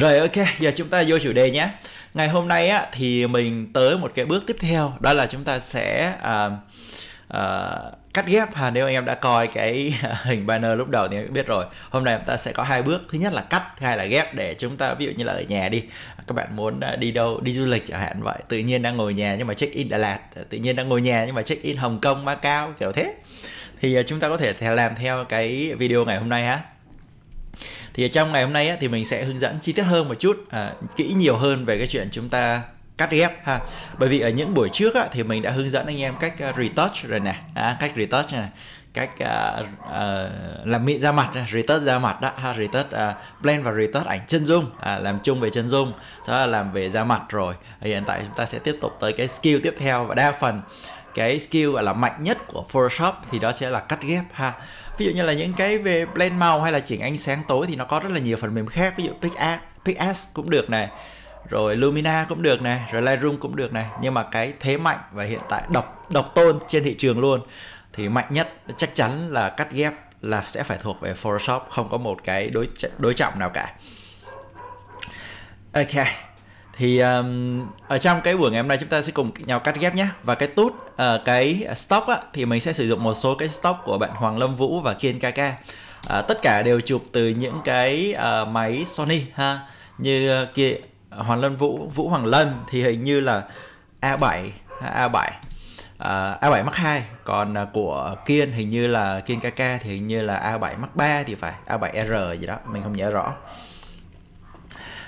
Rồi ok, giờ chúng ta vô chủ đề nhé. Ngày hôm nay á thì mình tới một cái bước tiếp theo đó là chúng ta sẽ uh, uh, cắt ghép ha. Nếu anh em đã coi cái hình banner lúc đầu thì biết rồi. Hôm nay chúng ta sẽ có hai bước. Thứ nhất là cắt, hai là ghép để chúng ta ví dụ như là ở nhà đi. Các bạn muốn à, đi đâu, đi du lịch chẳng hạn vậy. Tự nhiên đang ngồi nhà nhưng mà check in Đà Lạt, tự nhiên đang ngồi nhà nhưng mà check in Hồng Kông, Macau kiểu thế. Thì chúng ta có thể làm theo cái video ngày hôm nay ha thì trong ngày hôm nay thì mình sẽ hướng dẫn chi tiết hơn một chút à, kỹ nhiều hơn về cái chuyện chúng ta cắt ghép ha bởi vì ở những buổi trước á, thì mình đã hướng dẫn anh em cách à, retouch rồi nè à, cách retouch này cách uh, uh, làm mịn da mặt retouch da mặt đó ha retouch uh, blend và retouch ảnh chân dung à, làm chung về chân dung sau đó là làm về da mặt rồi hiện tại chúng ta sẽ tiếp tục tới cái skill tiếp theo và đa phần cái skill gọi là mạnh nhất của Photoshop thì đó sẽ là cắt ghép ha ví dụ như là những cái về blend màu hay là chỉnh ánh sáng tối thì nó có rất là nhiều phần mềm khác ví dụ PicArt PicArt cũng được này rồi Lumina cũng được này rồi Lightroom cũng được này nhưng mà cái thế mạnh và hiện tại độc độc tôn trên thị trường luôn thì mạnh nhất chắc chắn là cắt ghép là sẽ phải thuộc về Photoshop không có một cái đối đối trọng nào cả Okay thì um, ở trong cái buổi ngày hôm nay chúng ta sẽ cùng nhau cắt ghép nhé và cái tút uh, cái stock á, thì mình sẽ sử dụng một số cái stock của bạn Hoàng Lâm Vũ và Kiên KK uh, ờ, tất cả đều chụp từ những cái uh, máy Sony ha như uh, kia Hoàng Lâm Vũ Vũ Hoàng Lâm thì hình như là A7 A7 uh, A7 Mark 2 còn uh, của Kiên hình như là Kiên KK thì hình như là A7 Mark 3 thì phải A7R gì đó mình không nhớ rõ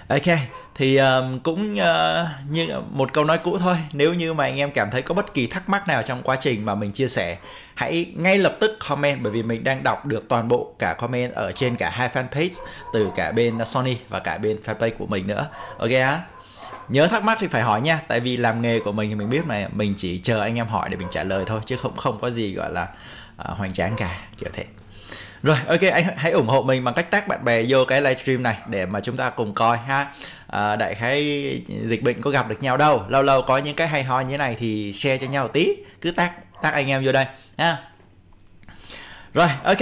Ok thì uh, cũng uh, như một câu nói cũ thôi nếu như mà anh em cảm thấy có bất kỳ thắc mắc nào trong quá trình mà mình chia sẻ hãy ngay lập tức comment bởi vì mình đang đọc được toàn bộ cả comment ở trên cả hai fanpage từ cả bên Sony và cả bên fanpage của mình nữa ok á nhớ thắc mắc thì phải hỏi nha tại vì làm nghề của mình thì mình biết mà mình chỉ chờ anh em hỏi để mình trả lời thôi chứ không không có gì gọi là uh, hoành tráng cả kiểu thế rồi ok anh hãy ủng hộ mình bằng cách tác bạn bè vô cái livestream này để mà chúng ta cùng coi ha à, đại khái dịch bệnh có gặp được nhau đâu lâu lâu có những cái hay ho như thế này thì share cho nhau tí cứ tác tác anh em vô đây ha rồi ok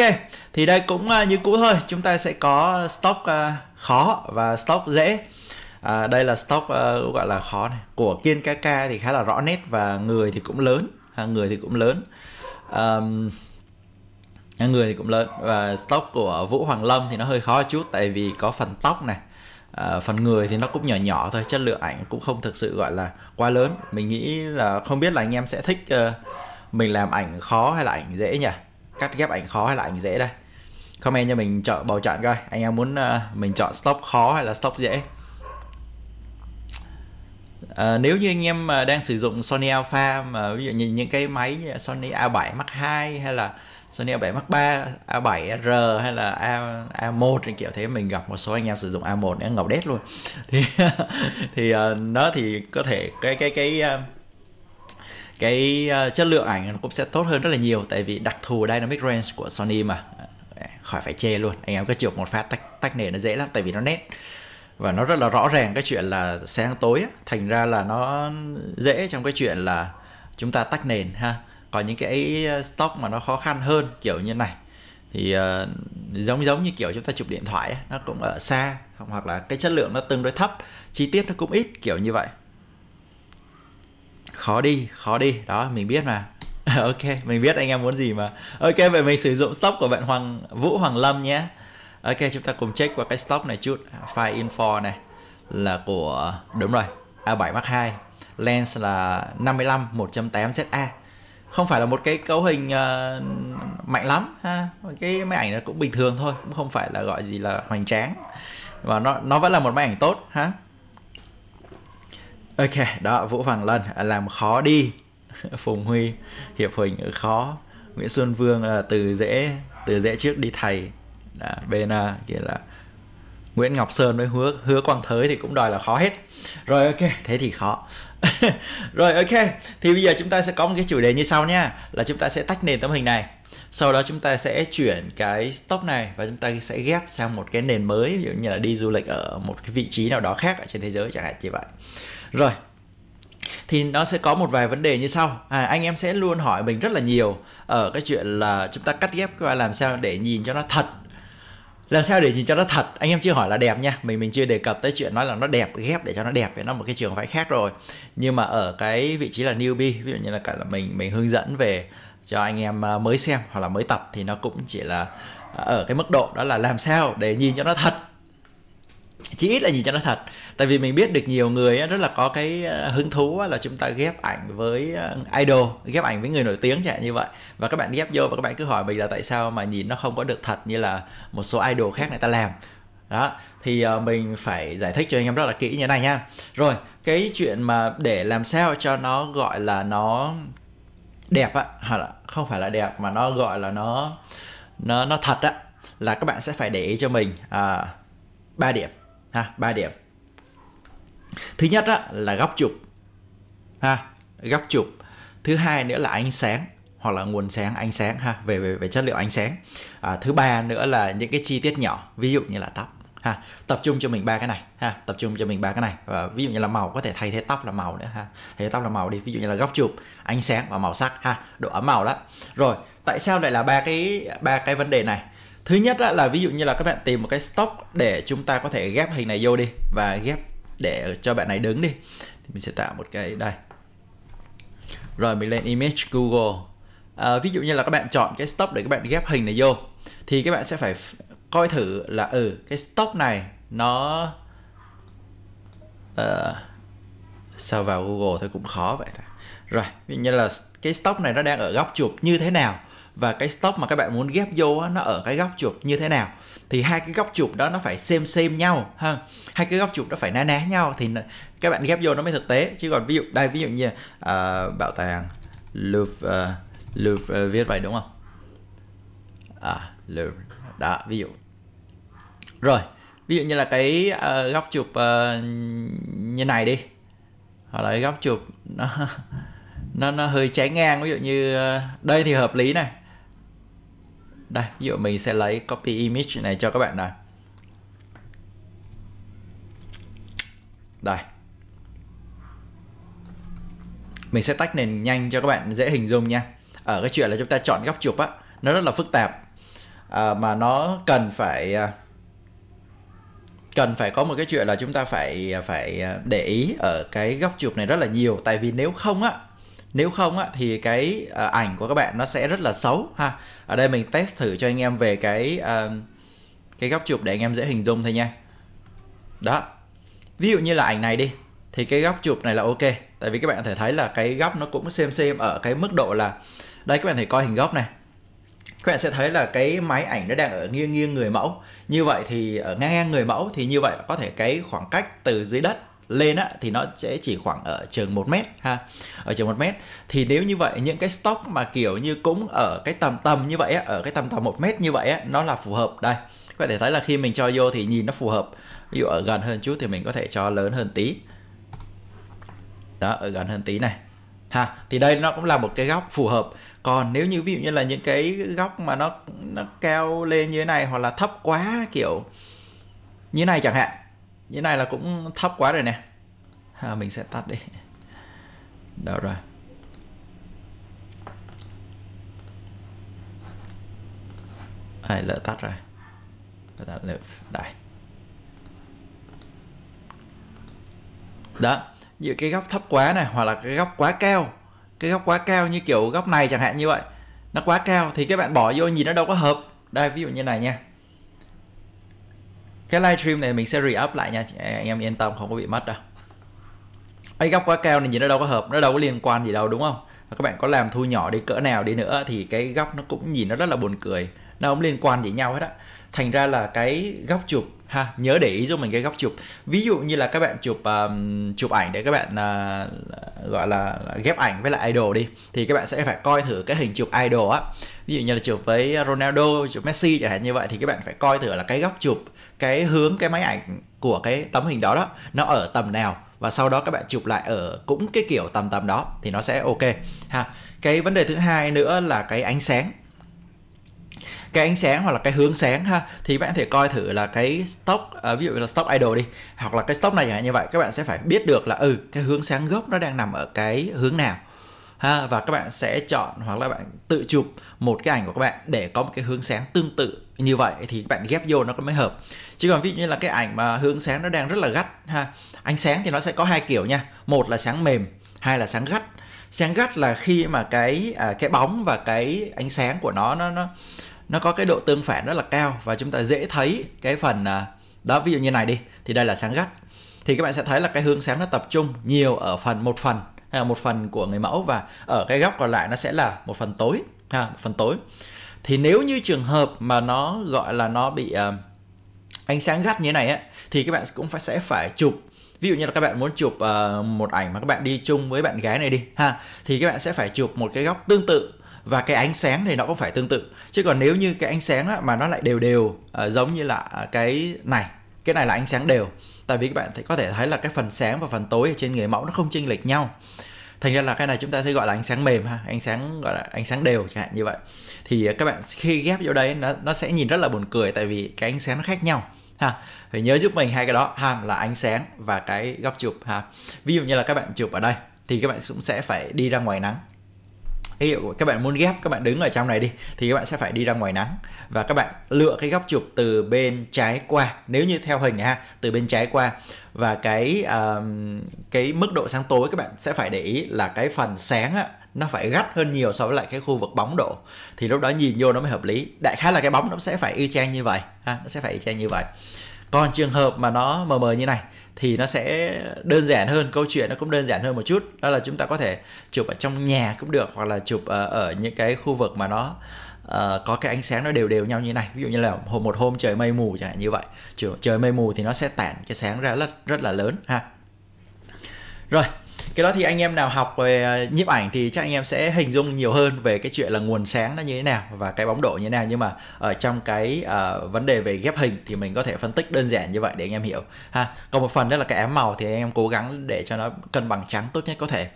thì đây cũng à, như cũ thôi chúng ta sẽ có stock à, khó và stock dễ à, đây là stock uh, à, gọi là khó này của kiên kk thì khá là rõ nét và người thì cũng lớn à, người thì cũng lớn um, người thì cũng lớn và tóc của vũ hoàng lâm thì nó hơi khó chút tại vì có phần tóc này à, phần người thì nó cũng nhỏ nhỏ thôi chất lượng ảnh cũng không thực sự gọi là quá lớn mình nghĩ là không biết là anh em sẽ thích uh, mình làm ảnh khó hay là ảnh dễ nhỉ cắt ghép ảnh khó hay là ảnh dễ đây comment cho mình chọn bầu chọn coi anh em muốn uh, mình chọn stop khó hay là stop dễ À, nếu như anh em đang sử dụng Sony Alpha mà ví dụ như những cái máy như Sony A7 Mark II hay là Sony A7 Mark 3, A7R hay là A A1 thì kiểu thế mình gặp một số anh em sử dụng A1 nó ngầu đét luôn. Thì thì ờ, nó thì có thể cái cái cái ờ, cái ờ, chất lượng ảnh nó cũng sẽ tốt hơn rất là nhiều tại vì đặc thù dynamic range của Sony mà à, khỏi phải chê luôn anh em cứ chụp một phát tách tách nền nó dễ lắm tại vì nó nét và nó rất là rõ ràng cái chuyện là sáng tối thành ra là nó dễ trong cái chuyện là chúng ta tách nền ha có những cái ờ, stock mà nó khó khăn hơn kiểu như này thì uh, giống giống như kiểu chúng ta chụp điện thoại ấy, nó cũng ở xa hoặc là cái chất lượng nó tương đối thấp chi tiết nó cũng ít kiểu như vậy khó đi khó đi đó mình biết mà ok mình biết anh em muốn gì mà ok vậy mình sử dụng stock của bạn hoàng vũ hoàng lâm nhé ok chúng ta cùng check qua cái stock này chút file info này là của đúng rồi a 7 mark 2 lens là 55 1.8 za không phải là một cái cấu hình uh, mạnh lắm ha cái máy ảnh nó cũng bình thường thôi cũng không phải là gọi gì là hoành tráng và nó nó vẫn là một máy ảnh tốt ha ok đó vũ hoàng lân à, làm khó đi phùng huy hiệp huỳnh ừ, khó nguyễn xuân vương là từ dễ từ dễ trước đi thầy đó, bên uh, kia là Nguyễn Ngọc Sơn với hứa hứa Quang Thới thì cũng đòi là khó hết. Rồi ok, thế thì khó. rồi ok thì bây giờ chúng ta sẽ có một cái chủ đề như sau nha là chúng ta sẽ tách nền tấm hình này sau đó chúng ta sẽ chuyển cái stop này và chúng ta sẽ ghép sang một cái nền mới ví dụ như là đi du lịch ở một cái vị trí nào đó khác ở trên thế giới chẳng hạn như vậy rồi thì nó sẽ có một vài vấn đề như sau à, anh em sẽ luôn hỏi mình rất là nhiều ở cái chuyện là chúng ta cắt ghép và làm sao để nhìn cho nó thật làm sao để nhìn cho nó thật anh em chưa hỏi là đẹp nha mình mình chưa đề cập tới chuyện nói là nó đẹp ghép để cho nó đẹp thì nó một cái trường phái khác rồi nhưng mà ở cái vị trí là newbie ví dụ như là cả là mình mình hướng dẫn về cho anh em à, mới xem hoặc là mới tập thì nó cũng chỉ là à, ở cái mức độ đó là làm sao để nhìn cho nó thật chỉ ít là nhìn cho nó thật tại vì mình biết được nhiều người rất là có cái ờ, hứng thú là chúng ta ghép ảnh với ờ, idol ghép ảnh với người nổi tiếng chẳng hạn như vậy và các bạn ghép vô và các bạn cứ hỏi mình là tại sao mà nhìn nó không có được thật như là một số idol khác người ta làm đó thì ờ, mình phải giải thích cho anh em rất là kỹ như thế này nha rồi cái chuyện mà để làm sao cho nó gọi là nó đẹp á hoặc là không phải là đẹp mà nó gọi là nó nó nó thật á là các bạn sẽ phải để ý cho mình à, 3 điểm ha ba điểm thứ nhất á, là góc chụp ha góc chụp thứ hai nữa là ánh sáng hoặc là nguồn sáng ánh sáng ha về về, về chất liệu ánh sáng à, thứ ba nữa là những cái chi tiết nhỏ ví dụ như là tóc ha tập trung cho mình ba cái này ha tập trung cho mình ba cái này và ví dụ như là màu có thể thay thế tóc là màu nữa ha thế tóc là màu đi ví dụ như là góc chụp ánh sáng và màu sắc ha độ ấm màu đó rồi tại sao lại là ba cái ba cái vấn đề này thứ nhất á, là ví dụ như là các bạn tìm một cái stock để chúng ta có thể ghép hình này vô đi và ghép để cho bạn này đứng đi thì mình sẽ tạo một cái đây rồi mình lên image google à, ví dụ như là các bạn chọn cái stock để các bạn ghép hình này vô thì các bạn sẽ phải coi thử là ừ cái stock này nó uh, sao vào google thì cũng khó vậy rồi ví dụ như là cái stock này nó đang ở góc chụp như thế nào và cái stop mà các bạn muốn ghép vô nó ở cái góc chụp như thế nào thì hai cái góc chụp đó nó phải xem xem nhau ha hai cái góc chụp đó phải ná ná nhau thì các bạn ghép vô nó mới thực tế chứ còn ví dụ đây ví dụ như uh, bảo tàng Louvre uh, Louvre uh, viết vậy đúng không à Louvre đó ví dụ rồi ví dụ như là cái uh, góc chụp uh, như này đi hoặc là cái góc chụp nó nó nó hơi trái ngang ví dụ như uh, đây thì hợp lý này đây ví dụ mình sẽ lấy copy image này cho các bạn này đây mình sẽ tách nền nhanh cho các bạn dễ hình dung nha ở cái chuyện là chúng ta chọn góc chụp á nó rất là phức tạp à, mà nó cần phải à, cần phải có một cái chuyện là chúng ta phải à, phải à, để ý ở cái góc chụp này rất là nhiều tại vì nếu không á nếu không á, thì cái ờ, ảnh của các bạn nó sẽ rất là xấu ha ở đây mình test thử cho anh em về cái à, cái góc chụp để anh em dễ hình dung thôi nha đó ví dụ như là ảnh này đi thì cái góc chụp này là ok tại vì các bạn có thể thấy là cái góc nó cũng xem xem ở cái mức độ là đây các bạn thể coi hình góc này các bạn sẽ thấy là cái máy ảnh nó đang ở nghiêng nghiêng người mẫu như vậy thì ở ngang ngang người mẫu thì như vậy có thể cái khoảng cách từ dưới đất lên á thì nó sẽ chỉ khoảng ở trường 1 mét ha ở trường 1 mét thì nếu như vậy những cái stock mà kiểu như cũng ở cái tầm tầm như vậy á ở cái tầm tầm 1 mét như vậy á nó là phù hợp đây có thể thấy là khi mình cho vô thì nhìn nó phù hợp ví dụ ở gần hơn chút thì mình có thể cho lớn hơn tí đó ở gần hơn tí này ha thì đây nó cũng là một cái góc phù hợp còn nếu như ví dụ như là những cái góc mà nó nó cao lên như thế này hoặc là thấp quá kiểu như này chẳng hạn như này là cũng thấp quá rồi nè à, mình sẽ tắt đi đó rồi à, lỡ tắt rồi đây đó giữa cái góc thấp quá này hoặc là cái góc quá cao cái góc quá cao như kiểu góc này chẳng hạn như vậy nó quá cao thì các bạn bỏ vô nhìn nó đâu có hợp đây ví dụ như này nha cái livestream này mình sẽ re-up lại nha anh em yên tâm không có bị mất đâu ấy góc quá cao này nhìn nó đâu có hợp nó đâu có liên quan gì đâu đúng không và các bạn có làm thu nhỏ đi cỡ nào đi nữa thì cái góc nó cũng nhìn nó rất là buồn cười nó không liên quan gì nhau hết á thành ra là cái góc chụp ha nhớ để ý giúp mình cái góc chụp ví dụ như là các bạn chụp um, chụp ảnh để các bạn uh, gọi là ghép ảnh với lại idol đi thì các bạn sẽ phải coi thử cái hình chụp idol á ví dụ như là chụp với Ronaldo chụp Messi chẳng hạn như vậy thì các bạn phải coi thử là cái góc chụp cái hướng cái máy ảnh của cái tấm hình đó đó nó ở tầm nào và sau đó các bạn chụp lại ở cũng cái kiểu tầm tầm đó thì nó sẽ ok ha cái vấn đề thứ hai nữa là cái ánh sáng cái ánh sáng hoặc là cái hướng sáng ha thì bạn có thể coi thử là cái stock uh, ví dụ là stock idol đi hoặc là cái stock này chẳng như vậy các bạn sẽ phải biết được là ừ cái hướng sáng gốc nó đang nằm ở cái hướng nào ha và các bạn sẽ chọn hoặc là bạn tự chụp một cái ảnh của các bạn để có một cái hướng sáng tương tự như vậy thì các bạn ghép vô nó mới hợp chứ còn ví dụ như là cái ảnh mà hướng sáng nó đang rất là gắt ha ánh sáng thì nó sẽ có hai kiểu nha một là sáng mềm hai là sáng gắt sáng gắt là khi mà cái à, cái bóng và cái ánh sáng của nó nó nó nó có cái độ tương phản rất là cao và chúng ta dễ thấy cái phần à, đó ví dụ như này đi thì đây là sáng gắt thì các bạn sẽ thấy là cái hướng sáng nó tập trung nhiều ở phần một phần hay là một phần của người mẫu và ở cái góc còn lại nó sẽ là một phần tối ha một phần tối thì nếu như trường hợp mà nó gọi là nó bị uh, ánh sáng gắt như thế này á thì các bạn cũng phải sẽ phải chụp ví dụ như là các bạn muốn chụp uh, một ảnh mà các bạn đi chung với bạn gái này đi ha thì các bạn sẽ phải chụp một cái góc tương tự và cái ánh sáng thì nó cũng phải tương tự chứ còn nếu như cái ánh sáng á, mà nó lại đều đều uh, giống như là à, cái này cái này là ánh sáng đều tại vì các bạn có thể thấy là cái phần sáng và phần tối ở trên người mẫu nó không chênh lệch nhau thành ra là cái này chúng ta sẽ gọi là ánh sáng mềm ha ánh sáng gọi là ánh sáng đều chẳng hạn như vậy thì à, các bạn khi ghép vô đây nó, nó sẽ nhìn rất là buồn cười tại vì cái ánh sáng nó khác nhau ha phải nhớ giúp mình hai cái đó ha là ánh sáng và cái góc chụp ha ví dụ như là các bạn chụp ở đây thì các bạn cũng sẽ phải đi ra ngoài nắng ví dụ các bạn muốn ghép các bạn đứng ở trong này đi thì các bạn sẽ phải đi ra ngoài nắng và các bạn lựa cái góc chụp từ bên trái qua nếu như theo hình này ha từ bên trái qua và cái uh, cái mức độ sáng tối các bạn sẽ phải để ý là cái phần sáng á, nó phải gắt hơn nhiều so với lại cái khu vực bóng độ thì lúc đó nhìn vô nó mới hợp lý đại khái là cái bóng nó sẽ phải y chang như vậy ha nó sẽ phải y chang như vậy còn trường hợp mà nó mờ mờ như này thì nó sẽ đơn giản hơn câu chuyện nó cũng đơn giản hơn một chút đó là chúng ta có thể chụp ở trong nhà cũng được hoặc là chụp ở, ờ, ở những cái khu vực mà nó uh, có cái ánh sáng nó đều đều nhau như này ví dụ như là hôm một hôm trời mây mù chẳng hạn như vậy trời mây mù thì nó sẽ tản cái sáng ra rất rất là lớn ha rồi cái đó thì anh em nào học về à, nhiếp ảnh thì chắc anh em sẽ hình dung nhiều hơn về cái chuyện là nguồn sáng nó như thế nào và cái bóng độ như thế nào nhưng mà ở trong cái uh, vấn đề về ghép hình thì mình có thể phân tích đơn giản như vậy để anh em hiểu ha còn một phần đó là cái ám màu thì anh em cố gắng để cho nó cân bằng trắng tốt nhất có thể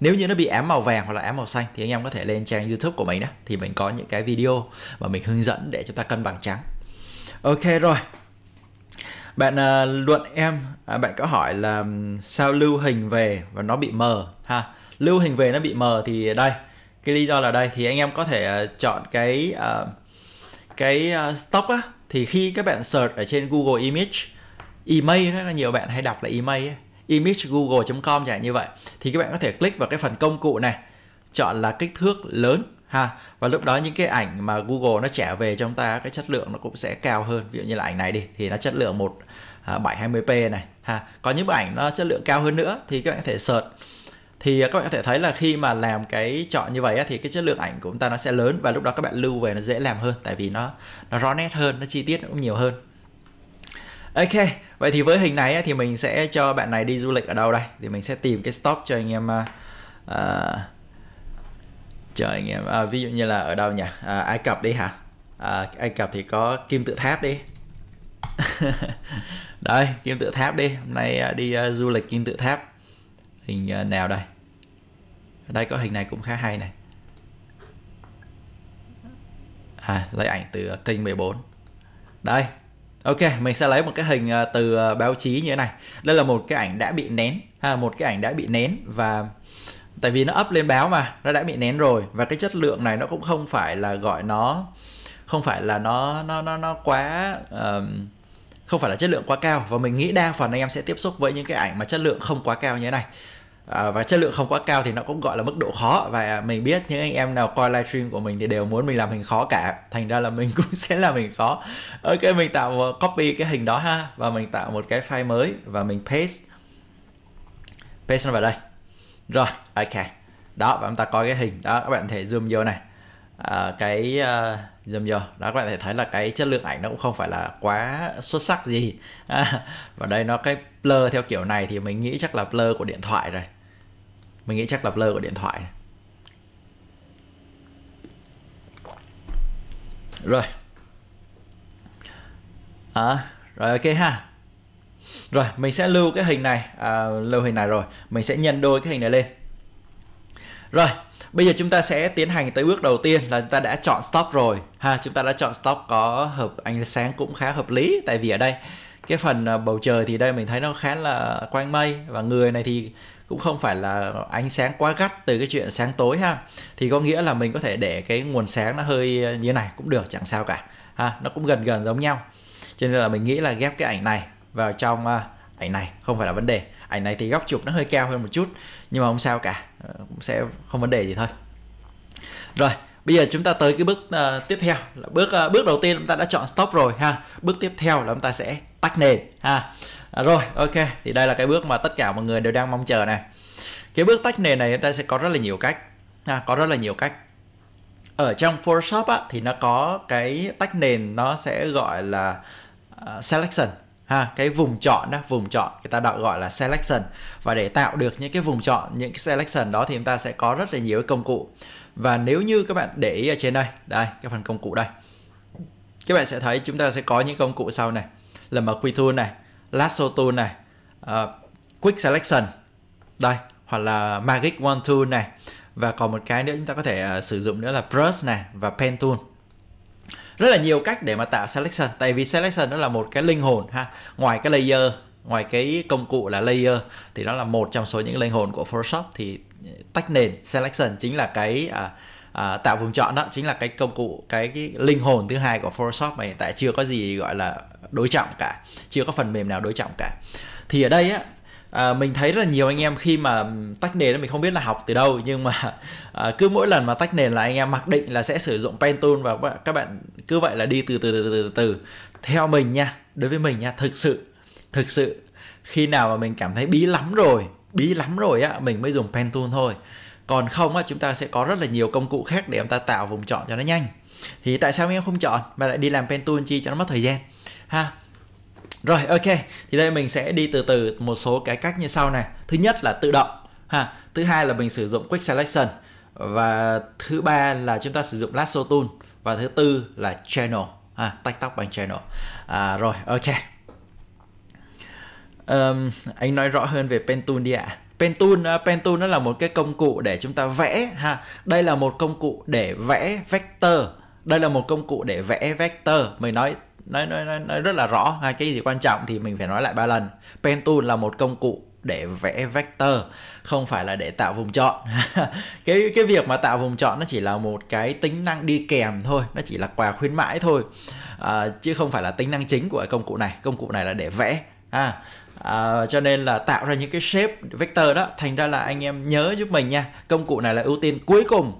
nếu như nó bị ám màu vàng hoặc là ám màu xanh thì anh em có thể lên trang youtube của mình đó thì mình có những cái video mà mình hướng dẫn để chúng ta cân bằng trắng ok rồi bạn uh, luận em à, bạn có hỏi là sao lưu hình về và nó bị mờ ha lưu hình về nó bị mờ thì đây cái lý do là đây thì anh em có thể uh, chọn cái uh, cái uh, stock á thì khi các bạn search ở trên Google Image email rất là nhiều bạn hay đọc là email ấy. image google.com chẳng như vậy thì các bạn có thể click vào cái phần công cụ này chọn là kích thước lớn ha và lúc đó những cái ảnh mà Google nó trả về cho chúng ta cái chất lượng nó cũng sẽ cao hơn ví dụ như là ảnh này đi thì nó chất lượng một à, bảy 720p này ha có những bức ảnh nó chất lượng cao hơn nữa thì các bạn có thể search thì à, các bạn có thể thấy là khi mà làm cái chọn như vậy thì cái chất lượng ảnh của chúng ta nó sẽ lớn và lúc đó các bạn lưu về nó dễ làm hơn tại vì nó nó rõ nét hơn nó chi tiết cũng nhiều hơn Ok, vậy thì với hình này thì mình sẽ cho bạn này đi du lịch ở đâu đây? Thì mình sẽ tìm cái stop cho anh em uh, trời anh em à, ví dụ như là ở đâu nhỉ à, ai cập đi hả à, ai cập thì có kim tự tháp đi đây kim tự tháp đi hôm nay à, đi uh, du lịch kim tự tháp hình uh, nào đây ở đây có hình này cũng khá hay này à, lấy ảnh từ uh, kênh 14 đây Ok, mình sẽ lấy một cái hình từ báo chí như thế này. Đây là một cái ảnh đã bị nén, ha, một cái ảnh đã bị nén và tại vì nó up lên báo mà nó đã bị nén rồi và cái chất lượng này nó cũng không phải là gọi nó không phải là nó nó nó nó quá uh, không phải là chất lượng quá cao và mình nghĩ đa phần anh em sẽ tiếp xúc với những cái ảnh mà chất lượng không quá cao như thế này à, và chất lượng không quá cao thì nó cũng gọi là mức độ khó và mình biết những anh em nào coi livestream của mình thì đều muốn mình làm hình khó cả thành ra là mình cũng sẽ làm hình khó ok mình tạo một copy cái hình đó ha và mình tạo một cái file mới và mình paste paste nó vào đây rồi ok đó và chúng ta coi cái hình đó các bạn thể zoom vô này à, cái uh, zoom vô đó các bạn thể thấy là cái chất lượng ảnh nó cũng không phải là quá xuất sắc gì à, và đây nó cái blur theo kiểu này thì mình nghĩ chắc là blur của điện thoại rồi mình nghĩ chắc là blur của điện thoại rồi à, rồi ok ha rồi mình sẽ lưu cái hình này à, lưu hình này rồi mình sẽ nhân đôi cái hình này lên rồi bây giờ chúng ta sẽ tiến hành tới bước đầu tiên là chúng ta đã chọn stop rồi ha chúng ta đã chọn stop có hợp ánh sáng cũng khá hợp lý tại vì ở đây cái phần à, bầu trời thì đây mình thấy nó khá là quanh mây và người này thì cũng không phải là ánh sáng quá gắt từ cái chuyện sáng tối ha thì có nghĩa là mình có thể để cái nguồn sáng nó hơi à, như này cũng được chẳng sao cả ha nó cũng gần gần giống nhau cho nên là mình nghĩ là ghép cái ảnh này vào trong à, ảnh này không phải là vấn đề ảnh này thì góc chụp nó hơi cao hơn một chút nhưng mà không sao cả ờ, cũng sẽ không vấn đề gì thôi rồi bây giờ chúng ta tới cái bước uh, tiếp theo là bước uh, bước đầu tiên chúng ta đã chọn stop rồi ha bước tiếp theo là chúng ta sẽ tắt nền ha à, rồi ok thì đây là cái bước mà tất cả mọi người đều đang mong chờ này cái bước tách nền này chúng ta sẽ có rất là nhiều cách ha, có rất là nhiều cách ở trong Photoshop á, thì nó có cái tách nền nó sẽ gọi là uh, selection ha cái vùng chọn đó vùng chọn người ta đọc gọi là selection và để tạo được những cái vùng chọn những cái selection đó thì chúng ta sẽ có rất là nhiều công cụ và nếu như các bạn để ý ở trên đây đây cái phần công cụ đây các bạn sẽ thấy chúng ta sẽ có những công cụ sau này là mở quy tool này lasso tool này uh, quick selection đây hoặc là magic one tool này và còn một cái nữa chúng ta có thể uh, sử dụng nữa là brush này và pen tool rất là nhiều cách để mà tạo selection tại vì selection nó là một cái linh hồn ha ngoài cái layer ngoài cái công cụ là layer thì nó là một trong số những linh hồn của Photoshop thì ờ, tách nền selection chính là cái à, à, tạo vùng chọn đó chính là cái công cụ cái, cái linh hồn thứ hai của Photoshop mà hiện tại chưa có gì gọi là đối trọng cả chưa có phần mềm nào đối trọng cả thì ở đây á, à, mình thấy rất là nhiều anh em khi mà tách nền mình không biết là học từ đâu nhưng mà à, cứ mỗi lần mà tách nền là anh em mặc định là sẽ sử dụng pen tool và các bạn cứ vậy là đi từ từ từ từ từ, từ. theo mình nha đối với mình nha thực sự thực sự khi nào mà mình cảm thấy bí lắm rồi bí lắm rồi á mình mới dùng pen tool thôi còn không á chúng ta sẽ có rất là nhiều công cụ khác để chúng ta tạo vùng chọn cho nó nhanh thì tại sao em không chọn mà lại đi làm pen tool chi cho nó mất thời gian ha rồi ok, thì đây mình sẽ đi từ từ một số cái cách như sau này. Thứ nhất là tự động ha. Thứ hai là mình sử dụng quick selection và thứ ba là chúng ta sử dụng lasso tool và thứ tư là channel ha, tách tóc bằng channel. À, rồi ok. Um, anh nói rõ hơn về pen tool đi ạ. Pen tool, ờ, pen tool nó là một cái công cụ để chúng ta vẽ ha. Đây là một công cụ để vẽ vector đây là một công cụ để vẽ vector mình nói nói, nói, nói, nói rất là rõ hai cái gì quan trọng thì mình phải nói lại ba lần pen tool là một công cụ để vẽ vector không phải là để tạo vùng chọn cái cái việc mà tạo vùng chọn nó chỉ là một cái tính năng đi kèm thôi nó chỉ là quà khuyến mãi thôi à, chứ không phải là tính năng chính của công cụ này công cụ này là để vẽ à, à, cho nên là tạo ra những cái shape vector đó thành ra là anh em nhớ giúp mình nha công cụ này là ưu tiên cuối cùng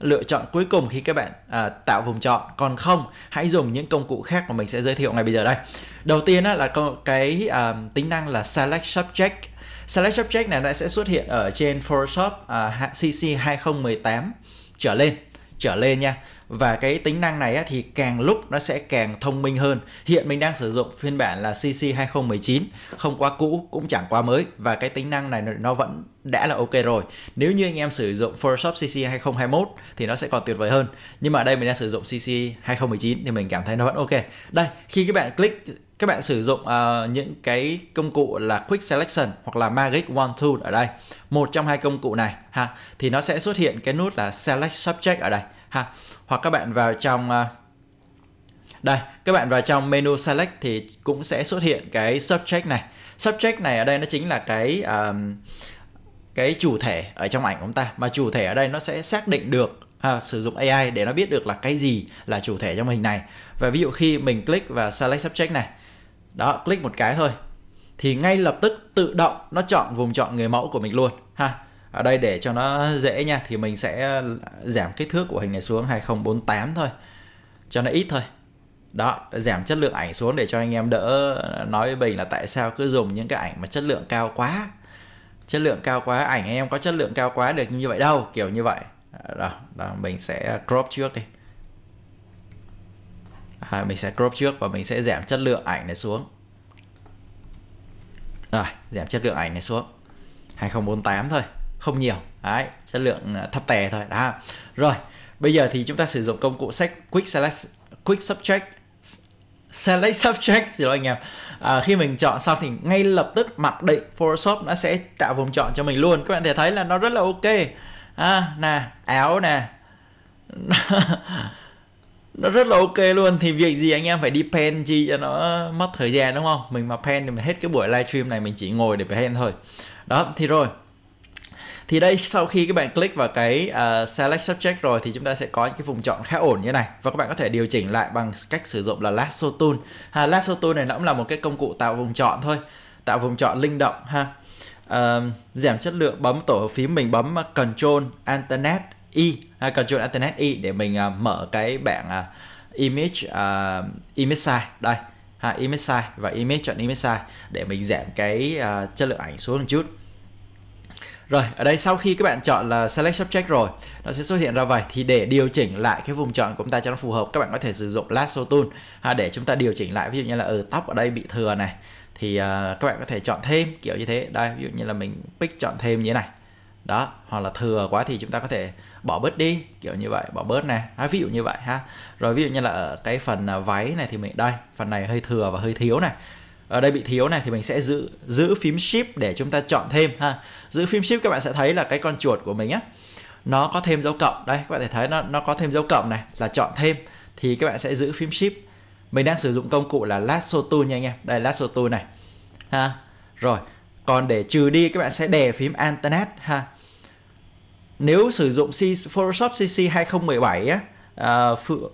lựa chọn cuối cùng khi các bạn à, tạo vùng chọn còn không hãy dùng những công cụ khác mà mình sẽ giới thiệu ngay bây giờ đây đầu tiên á, là cái à, tính năng là select subject select subject này đã sẽ xuất hiện ở trên Photoshop à, CC 2018 trở lên trở lên nha và cái tính năng này thì càng lúc nó sẽ càng thông minh hơn hiện mình đang sử dụng phiên bản là CC 2019 không quá cũ cũng chẳng quá mới và cái tính năng này nó vẫn đã là ok rồi nếu như anh em sử dụng Photoshop CC 2021 thì nó sẽ còn tuyệt vời hơn nhưng mà ở đây mình đang sử dụng CC 2019 thì mình cảm thấy nó vẫn ok đây khi các bạn click các bạn sử dụng uh, những cái công cụ là Quick Selection hoặc là Magic One Tool ở đây một trong hai công cụ này ha thì nó sẽ xuất hiện cái nút là Select Subject ở đây ha hoặc các bạn vào trong uh, đây các bạn vào trong menu Select thì cũng sẽ xuất hiện cái Subject này Subject này ở đây nó chính là cái uh, cái chủ thể ở trong ảnh của chúng ta mà chủ thể ở đây nó sẽ xác định được à, sử dụng AI để nó biết được là cái gì là chủ thể trong hình này và ví dụ khi mình click vào select subject này đó click một cái thôi thì ngay lập tức tự động nó chọn vùng chọn người mẫu của mình luôn ha ở đây để cho nó dễ nha thì mình sẽ giảm kích thước của hình này xuống 2048 thôi cho nó ít thôi đó giảm chất lượng ảnh xuống để cho anh em đỡ nói với mình là tại sao cứ dùng những cái ảnh mà chất lượng cao quá chất lượng cao quá ảnh em có chất lượng cao quá được như vậy đâu kiểu như vậy đó, đó mình sẽ crop trước đi à, mình sẽ crop trước và mình sẽ giảm chất lượng ảnh này xuống rồi giảm chất lượng ảnh này xuống 2048 thôi không nhiều đấy chất lượng à, thấp tè thôi đó rồi bây giờ thì chúng ta sử dụng công cụ sách quick select quick subject select subject gì đó anh em à, khi mình chọn xong thì ngay lập tức mặc định Photoshop nó sẽ tạo vùng chọn cho mình luôn các bạn thể thấy là nó rất là ok à, nè áo nè nó rất là ok luôn thì việc gì anh em phải đi pen chi cho nó mất thời gian đúng không mình mà pen thì mình hết cái buổi livestream này mình chỉ ngồi để pen thôi đó thì rồi thì đây sau khi các bạn click vào cái uh, select subject rồi thì chúng ta sẽ có những cái vùng chọn khá ổn như này và các bạn có thể điều chỉnh lại bằng cách sử dụng là lasso tool ha lasso tool này nó cũng là một cái công cụ tạo vùng chọn thôi tạo vùng chọn linh động ha uh, giảm chất lượng bấm tổ hợp phím mình bấm control internet y uh, à, control internet y để mình uh, mở cái bảng uh, image uh, image size đây ha, image size và image chọn image size để mình giảm cái uh, chất lượng ảnh xuống một chút rồi, ở đây sau khi các bạn chọn là Select Subject rồi Nó sẽ xuất hiện ra vậy Thì để điều chỉnh lại cái vùng chọn của chúng ta cho nó phù hợp Các bạn có thể sử dụng Lasso Tool ha, Để chúng ta điều chỉnh lại Ví dụ như là ở ừ, tóc ở đây bị thừa này Thì uh, các bạn có thể chọn thêm kiểu như thế Đây, ví dụ như là mình pick chọn thêm như thế này Đó, hoặc là thừa quá thì chúng ta có thể bỏ bớt đi kiểu như vậy bỏ bớt này à, ví dụ như vậy ha rồi ví dụ như là ở cái phần à, váy này thì mình đây phần này hơi thừa và hơi thiếu này ở đây bị thiếu này thì mình sẽ giữ giữ phím shift để chúng ta chọn thêm ha giữ phím shift các bạn sẽ thấy là cái con chuột của mình á nó có thêm dấu cộng đây các bạn thể thấy nó nó có thêm dấu cộng này là chọn thêm thì các bạn sẽ giữ phím shift mình đang sử dụng công cụ là lasso tool nha anh em đây lasso tool này ha rồi còn để trừ đi các bạn sẽ đè phím alt ha nếu sử dụng C, Photoshop CC 2017 á, à, à, Phương,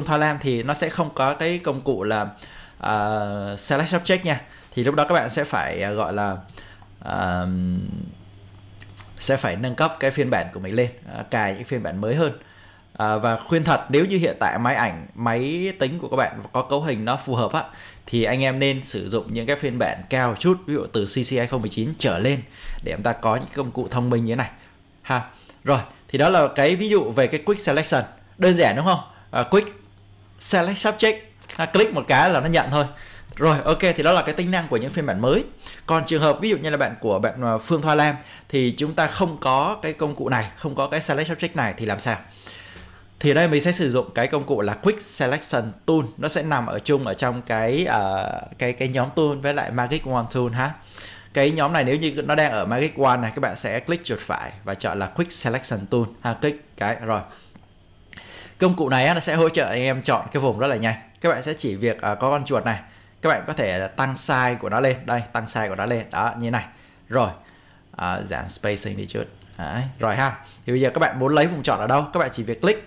uh, Thoa Lam thì nó sẽ không có cái công cụ là uh, Select Subject nha thì lúc đó các bạn sẽ phải gọi là uh, sẽ phải nâng cấp cái phiên bản của mình lên uh, cài những phiên bản mới hơn uh, và khuyên thật nếu như hiện tại máy ảnh máy tính của các bạn có cấu hình nó phù hợp á thì anh em nên sử dụng những cái phiên bản cao chút ví dụ từ CC 2019 trở lên để chúng ta có những công cụ thông minh như thế này ha rồi thì đó là cái ví dụ về cái quick selection đơn giản đúng không à, quick select subject ha, click một cái là nó nhận thôi rồi ok thì đó là cái tính năng của những phiên bản mới còn trường hợp ví dụ như là bạn của bạn à, Phương Thoa Lam thì chúng ta không có cái công cụ này không có cái select subject này thì làm sao thì đây mình sẽ sử dụng cái công cụ là Quick Selection Tool nó sẽ nằm ở chung ở trong cái uh, cái cái nhóm tool với lại Magic Wand Tool ha cái nhóm này nếu như nó đang ở magic one này các bạn sẽ click chuột phải và chọn là quick selection tool ha click cái rồi công cụ này nó sẽ hỗ trợ anh em chọn cái vùng rất là nhanh các bạn sẽ chỉ việc à, có con chuột này các bạn có thể tăng size của nó lên đây tăng size của nó lên đó như này rồi à, giảm spacing đi chút Đấy, rồi ha thì bây giờ các bạn muốn lấy vùng chọn ở đâu các bạn chỉ việc click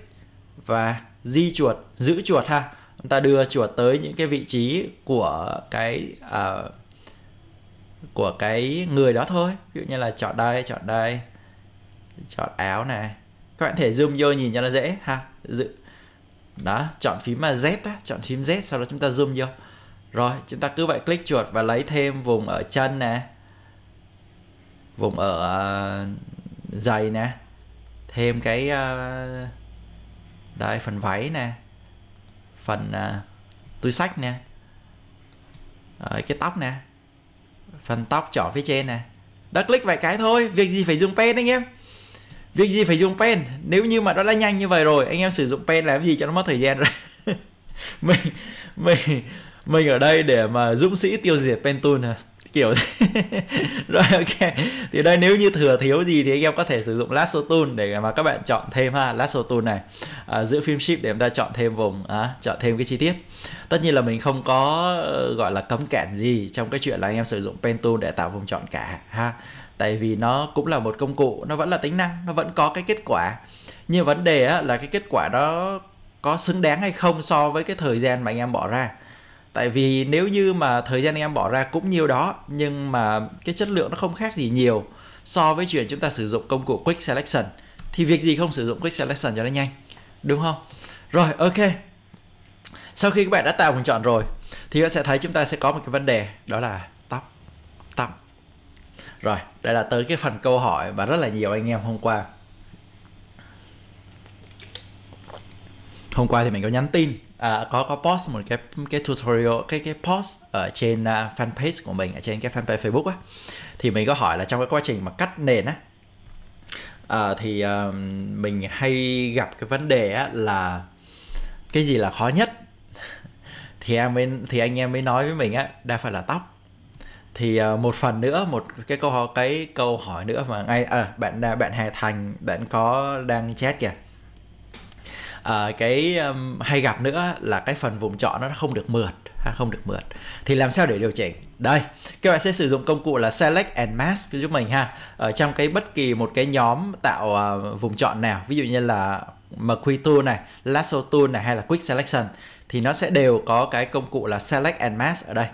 và di chuột giữ chuột ha chúng ta đưa chuột tới những cái vị trí của cái uh, của cái người đó thôi ví dụ như là chọn đây chọn đây chọn áo này các bạn thể zoom vô nhìn cho nó dễ ha dự đó chọn phím mà z á chọn phím z sau đó chúng ta zoom vô rồi chúng ta cứ vậy click chuột và lấy thêm vùng ở chân nè vùng ở uh, giày nè thêm cái à, đây phần váy nè phần à, túi sách nè Rồi, cái tóc nè phần tóc trỏ phía trên này đã click vài cái thôi việc gì phải dùng pen anh em việc gì phải dùng pen nếu như mà nó đã nhanh như vậy rồi anh em sử dụng pen làm gì cho nó mất thời gian rồi mình mình mình ở đây để mà dũng sĩ tiêu diệt pen tool à kiểu rồi ok thì đây nếu như thừa thiếu gì thì anh em có thể sử dụng lasso tool để mà các bạn chọn thêm ha lasso tool này à, giữa phim ship để chúng ta chọn thêm vùng à, chọn thêm cái chi tiết tất nhiên là mình không có ờ, gọi là cấm cản gì trong cái chuyện là anh em sử dụng pen tool để tạo vùng chọn cả ha tại vì nó cũng là một công cụ nó vẫn là tính năng nó vẫn có cái kết quả nhưng vấn đề á, là cái kết quả đó có xứng đáng hay không so với cái thời gian mà anh em bỏ ra tại vì nếu như mà thời gian anh em bỏ ra cũng nhiều đó nhưng mà cái chất lượng nó không khác gì nhiều so với chuyện chúng ta sử dụng công cụ quick selection thì việc gì không sử dụng quick selection cho nó nhanh đúng không rồi ok sau khi các bạn đã tạo bình chọn rồi thì bạn sẽ thấy chúng ta sẽ có một cái vấn đề đó là tóc tóc rồi đây là tới cái phần câu hỏi và rất là nhiều anh em hôm qua hôm qua thì mình có nhắn tin à, có có post một cái cái tutorial cái cái post ở trên uh, fanpage của mình ở trên cái fanpage Facebook á thì mình có hỏi là trong cái quá trình mà cắt nền á à, thì uh, mình hay gặp cái vấn đề á là cái gì là khó nhất thì em mới, thì anh em mới nói với mình á đa phần là tóc thì uh, một phần nữa một cái câu hỏi cái câu hỏi nữa mà ngay à, bạn à, bạn Hà Thành bạn có đang chat kìa à, cái um, hay gặp nữa là cái phần vùng chọn nó không được mượt ha, không được mượt thì làm sao để điều chỉnh đây các bạn sẽ sử dụng công cụ là select and mask giúp mình ha ở trong cái bất kỳ một cái nhóm tạo uh, vùng chọn nào ví dụ như là McQueen tool này lasso tool này hay là quick selection thì nó sẽ đều có cái công cụ là select and mask ở đây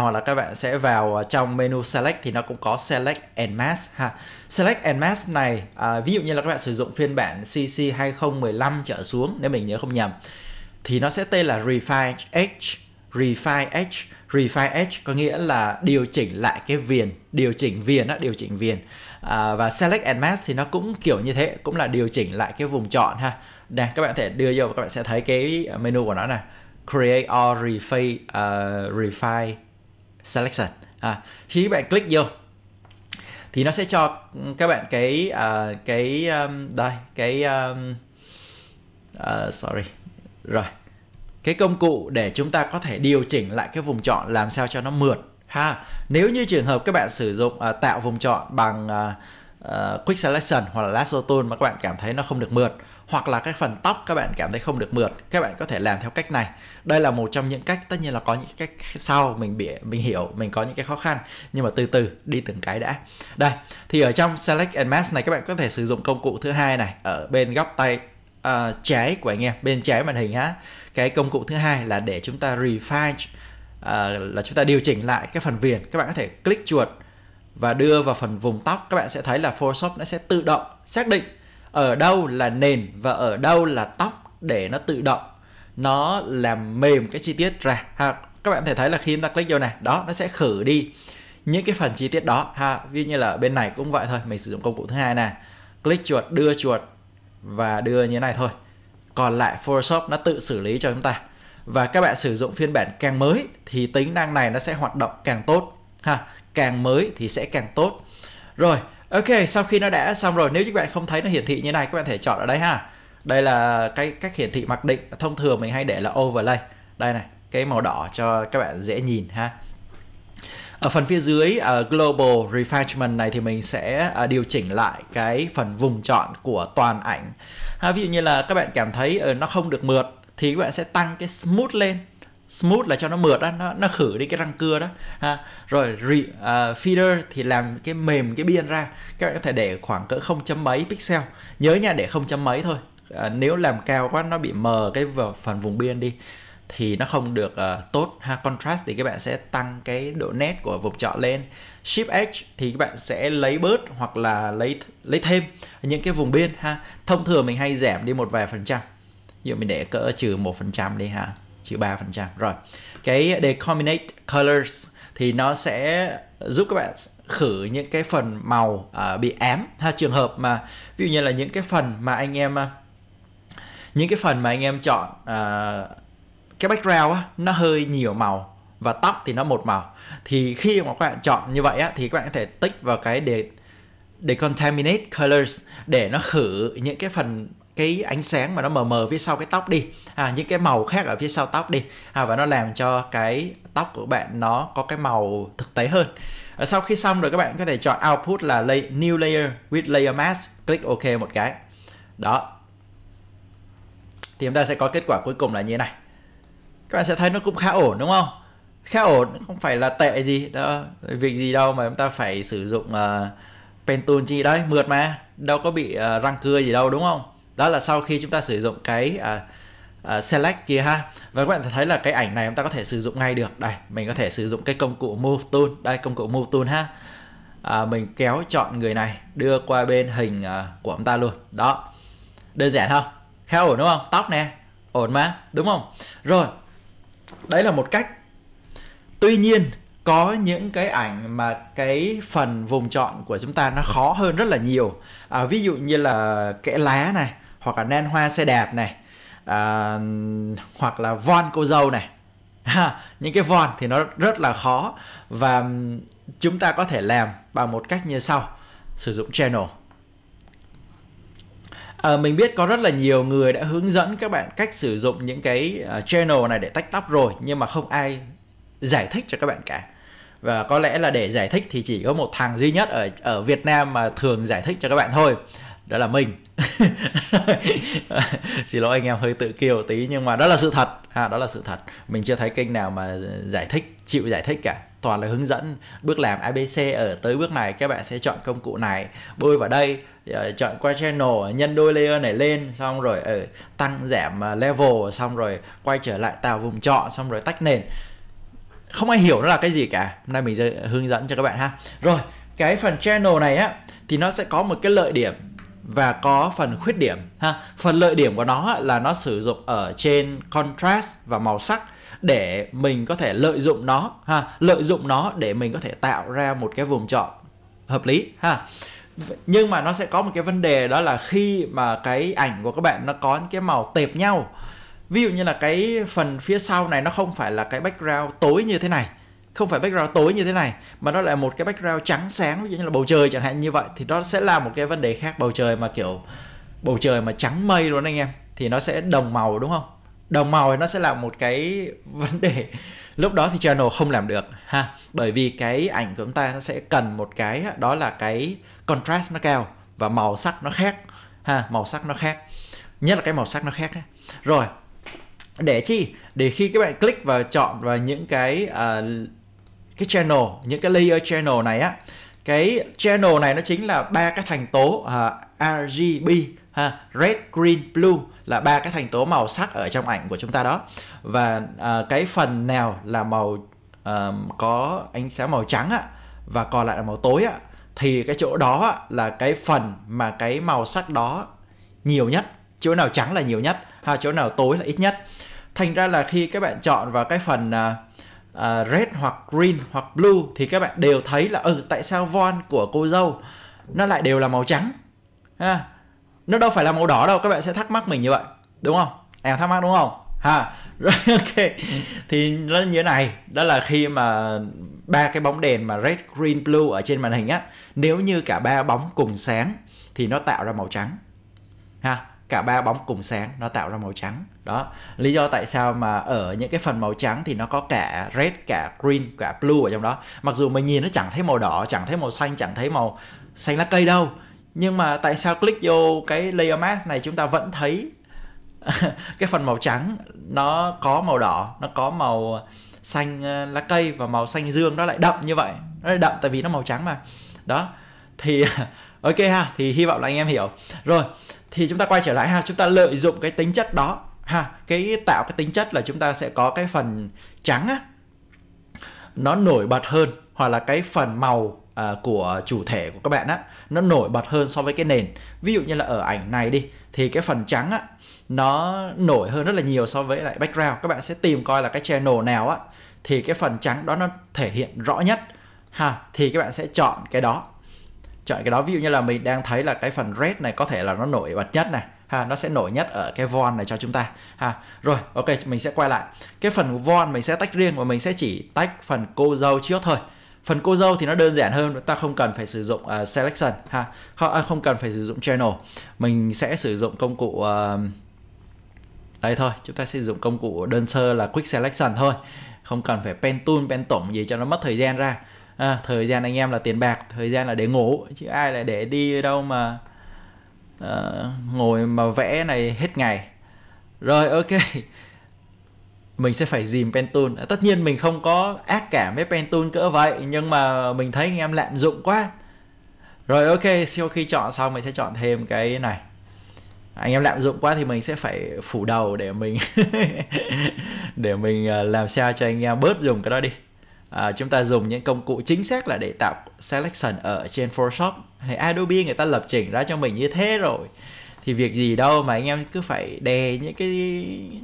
hoặc là các bạn sẽ vào à, trong menu select thì nó cũng có select and mask ha select and mask này à, ví dụ như là các bạn sử dụng phiên bản CC 2015 trở xuống nếu mình nhớ không nhầm thì nó sẽ tên là refine edge refine edge refine edge có nghĩa là điều chỉnh lại cái viền điều chỉnh viền á điều chỉnh viền à, và select and mask thì nó cũng kiểu như thế cũng là điều chỉnh lại cái vùng chọn ha đây các bạn có thể đưa vô và các bạn sẽ thấy cái menu của nó nè create or à, refine uh, refine selection à, khi các bạn click vô thì nó sẽ cho các bạn cái à, cái um, đây cái um, uh, sorry rồi cái công cụ để chúng ta có thể điều chỉnh lại cái vùng chọn làm sao cho nó mượt ha nếu như trường hợp các bạn sử dụng à, tạo vùng chọn bằng à, uh, quick selection hoặc là lasso tool mà các bạn cảm thấy nó không được mượt hoặc là cái phần tóc các bạn cảm thấy không được mượt các bạn có thể làm theo cách này đây là một trong những cách tất nhiên là có những cách sau mình bị mình hiểu mình có những cái khó khăn nhưng mà từ từ đi từng cái đã đây thì ở trong select and mask này các bạn có thể sử dụng công cụ thứ hai này ở bên góc tay uh, trái của anh em bên trái màn hình á. cái công cụ thứ hai là để chúng ta refine uh, là chúng ta điều chỉnh lại cái phần viền các bạn có thể click chuột và đưa vào phần vùng tóc các bạn sẽ thấy là Photoshop nó sẽ tự động xác định ở đâu là nền và ở đâu là tóc để nó tự động nó làm mềm cái chi tiết ra ha các bạn có thể thấy là khi chúng ta click vô này đó nó sẽ khử đi những cái phần chi tiết đó ha ví như là bên này cũng vậy thôi mình sử dụng công cụ thứ hai nè click chuột đưa chuột và đưa như thế này thôi còn lại Photoshop nó tự xử lý cho chúng ta và các bạn sử dụng phiên bản càng mới thì tính năng này nó sẽ hoạt động càng tốt ha càng mới thì sẽ càng tốt rồi Ok, sau khi nó đã xong rồi, nếu các bạn không thấy nó hiển thị như này, các bạn thể chọn ở đây ha. Đây là cái cách hiển thị mặc định, thông thường mình hay để là overlay. Đây này, cái màu đỏ cho các bạn dễ nhìn ha. Ở phần phía dưới uh, Global Refinement này thì mình sẽ uh, điều chỉnh lại cái phần vùng chọn của toàn ảnh. Ha, ví dụ như là các bạn cảm thấy uh, nó không được mượt thì các bạn sẽ tăng cái smooth lên smooth là cho nó mượt đó nó nó khử đi cái răng cưa đó ha rồi re, uh, feeder thì làm cái mềm cái biên ra các bạn có thể để khoảng cỡ không chấm mấy pixel nhớ nha để không chấm mấy thôi à, nếu làm cao quá nó bị mờ cái phần vùng biên đi thì nó không được uh, tốt ha contrast thì các bạn sẽ tăng cái độ nét của vùng chọn lên shift edge thì các bạn sẽ lấy bớt hoặc là lấy lấy thêm những cái vùng biên ha thông thường mình hay giảm đi một vài phần trăm ví dụ mình để cỡ trừ một phần trăm đi ha chịu 3%. Rồi. Cái decominate colors thì nó sẽ giúp các bạn khử những cái phần màu uh, bị ám ha trường hợp mà ví dụ như là những cái phần mà anh em à, những cái phần mà anh em chọn uh, cái background á, nó hơi nhiều màu và tóc thì nó một màu thì khi mà các bạn chọn như vậy á, thì các bạn có thể tích vào cái để để contaminate colors để nó khử những cái phần cái ánh sáng mà nó mờ mờ phía sau cái tóc đi à, những cái màu khác ở phía sau tóc đi à, và nó làm cho cái tóc của bạn nó có cái màu thực tế hơn à, sau khi xong rồi các bạn có thể chọn output là lay, new layer with layer mask click ok một cái đó thì chúng ta sẽ có kết quả cuối cùng là như thế này các bạn sẽ thấy nó cũng khá ổn đúng không khá ổn không phải là tệ gì đó việc gì đâu mà chúng ta phải sử dụng uh, pen tool gì đấy mượt mà đâu có bị uh, răng cưa gì đâu đúng không đó là sau khi chúng ta sử dụng cái à, à, select kia ha và các bạn thấy là cái ảnh này chúng ta có thể sử dụng ngay được đây mình có thể sử dụng cái công cụ move tool đây công cụ move tool ha à, mình kéo chọn người này đưa qua bên hình à, của ông ta luôn đó đơn giản không khá ổn đúng không tóc nè ổn mà đúng không rồi đấy là một cách tuy nhiên có những cái ảnh mà cái phần vùng chọn của chúng ta nó khó hơn rất là nhiều à, ví dụ như là kẽ lá này hoặc là nen hoa xe đẹp này à, hoặc là von cô dâu này những cái von thì nó rất là khó và chúng ta có thể làm bằng một cách như sau sử dụng channel à, mình biết có rất là nhiều người đã hướng dẫn các bạn cách sử dụng những cái à, channel này để tách tóc rồi nhưng mà không ai giải thích cho các bạn cả và có lẽ là để giải thích thì chỉ có một thằng duy nhất ở ở Việt Nam mà thường giải thích cho các bạn thôi đó là mình xin lỗi anh em hơi tự kiêu tí nhưng mà đó là sự thật ha đó là sự thật mình chưa thấy kênh nào mà giải thích chịu giải thích cả toàn là hướng dẫn bước làm abc ở tới bước này các bạn sẽ chọn công cụ này bôi vào đây ờ, chọn qua channel nhân đôi layer này lên xong rồi ở ờ, tăng giảm ờ, level xong rồi quay trở lại tạo vùng chọn xong rồi tách nền không ai hiểu nó là cái gì cả hôm nay mình hướng dẫn cho các bạn ha rồi cái phần channel này á thì nó sẽ có một cái lợi điểm và có phần khuyết điểm ha phần lợi điểm của nó là nó sử dụng ở trên contrast và màu sắc để mình có thể lợi dụng nó ha lợi dụng nó để mình có thể tạo ra một cái vùng chọn hợp lý ha nhưng mà nó sẽ có một cái vấn đề đó là khi mà cái ảnh của các bạn nó có những cái màu tệp nhau ví dụ như là cái phần phía sau này nó không phải là cái background tối như thế này không phải background tối như thế này mà nó lại một cái background trắng sáng ví dụ như là bầu trời chẳng hạn như vậy thì nó sẽ là một cái vấn đề khác bầu trời mà kiểu bầu trời mà trắng mây luôn anh em thì nó sẽ đồng màu đúng không đồng màu thì nó sẽ là một cái vấn đề lúc đó thì channel không làm được ha bởi vì cái ảnh của chúng ta nó sẽ cần một cái đó là cái contrast nó cao và màu sắc nó khác ha màu sắc nó khác nhất là cái màu sắc nó khác đấy. rồi để chi để khi các bạn click và chọn vào những cái uh, cái channel những cái layer channel này á cái channel này nó chính là ba cái thành tố uh, à, RGB ha red green blue là ba cái thành tố màu sắc ở trong ảnh của chúng ta đó và uh, cái phần nào là màu uh, có ánh sáng màu trắng á và còn lại là màu tối á thì cái chỗ đó á, là cái phần mà cái màu sắc đó nhiều nhất chỗ nào trắng là nhiều nhất ha chỗ nào tối là ít nhất thành ra là khi các bạn chọn vào cái phần uh, uh, red hoặc green hoặc blue thì các bạn đều thấy là ừ tại sao von của cô dâu nó lại đều là màu trắng ha nó đâu phải là màu đỏ đâu các bạn sẽ thắc mắc mình như vậy đúng không em à, thắc mắc đúng không ha rồi ok thì nó như thế này đó là khi mà ba cái bóng đèn mà red green blue ở trên màn hình á nếu như cả ba bóng cùng sáng thì nó tạo ra màu trắng ha cả ba bóng cùng sáng nó tạo ra màu trắng đó lý do tại sao mà ở những cái phần màu trắng thì nó có cả red cả green cả blue ở trong đó mặc dù mình nhìn nó chẳng thấy màu đỏ chẳng thấy màu xanh chẳng thấy màu xanh lá cây đâu nhưng mà tại sao click vô cái layer mask này chúng ta vẫn thấy cái phần màu trắng nó có màu đỏ nó có màu xanh ờ, lá cây và màu xanh dương nó lại đậm như vậy nó lại đậm tại vì nó màu trắng mà đó thì ok ha thì hy vọng là anh em hiểu rồi thì chúng ta quay trở lại ha chúng ta lợi dụng cái tính chất đó ha cái tạo cái tính chất là chúng ta sẽ có cái phần trắng á nó nổi bật hơn hoặc là cái phần màu à, của chủ thể của các bạn á nó nổi bật hơn so với cái nền ví dụ như là ở ảnh này đi thì cái phần trắng á nó nổi hơn rất là nhiều so với lại background các bạn sẽ tìm coi là cái channel nào á thì cái phần trắng đó nó thể hiện rõ nhất ha thì các bạn sẽ chọn cái đó chọn cái đó ví dụ như là mình đang thấy là cái phần red này có thể là nó nổi bật nhất này ha nó sẽ nổi nhất ở cái von này cho chúng ta ha rồi ok mình sẽ quay lại cái phần von mình sẽ tách riêng và mình sẽ chỉ tách phần cô dâu trước thôi phần cô dâu thì nó đơn giản hơn ta không cần phải sử dụng uh, selection ha không, à, không cần phải sử dụng channel mình sẽ sử dụng công cụ uh, đây thôi chúng ta sẽ sử dụng công cụ đơn sơ là quick selection thôi không cần phải pen tool pen tổng gì cho nó mất thời gian ra à, thời gian anh em là tiền bạc thời gian là để ngủ chứ ai lại để đi đâu mà Ờ, ngồi mà vẽ này hết ngày rồi ok mình sẽ phải dìm Pentun tất nhiên mình không có ác cảm với Pentun cỡ vậy nhưng mà mình thấy anh em lạm dụng quá rồi ok sau khi chọn xong mình sẽ chọn thêm cái này anh em lạm dụng quá thì mình sẽ phải phủ đầu để mình để mình ờ, làm sao cho anh em bớt dùng cái đó đi à, chúng ta dùng những công cụ chính xác là để tạo selection ở trên Photoshop thì Adobe người ta lập trình ra cho mình như thế rồi thì việc gì đâu mà anh em cứ phải đè những cái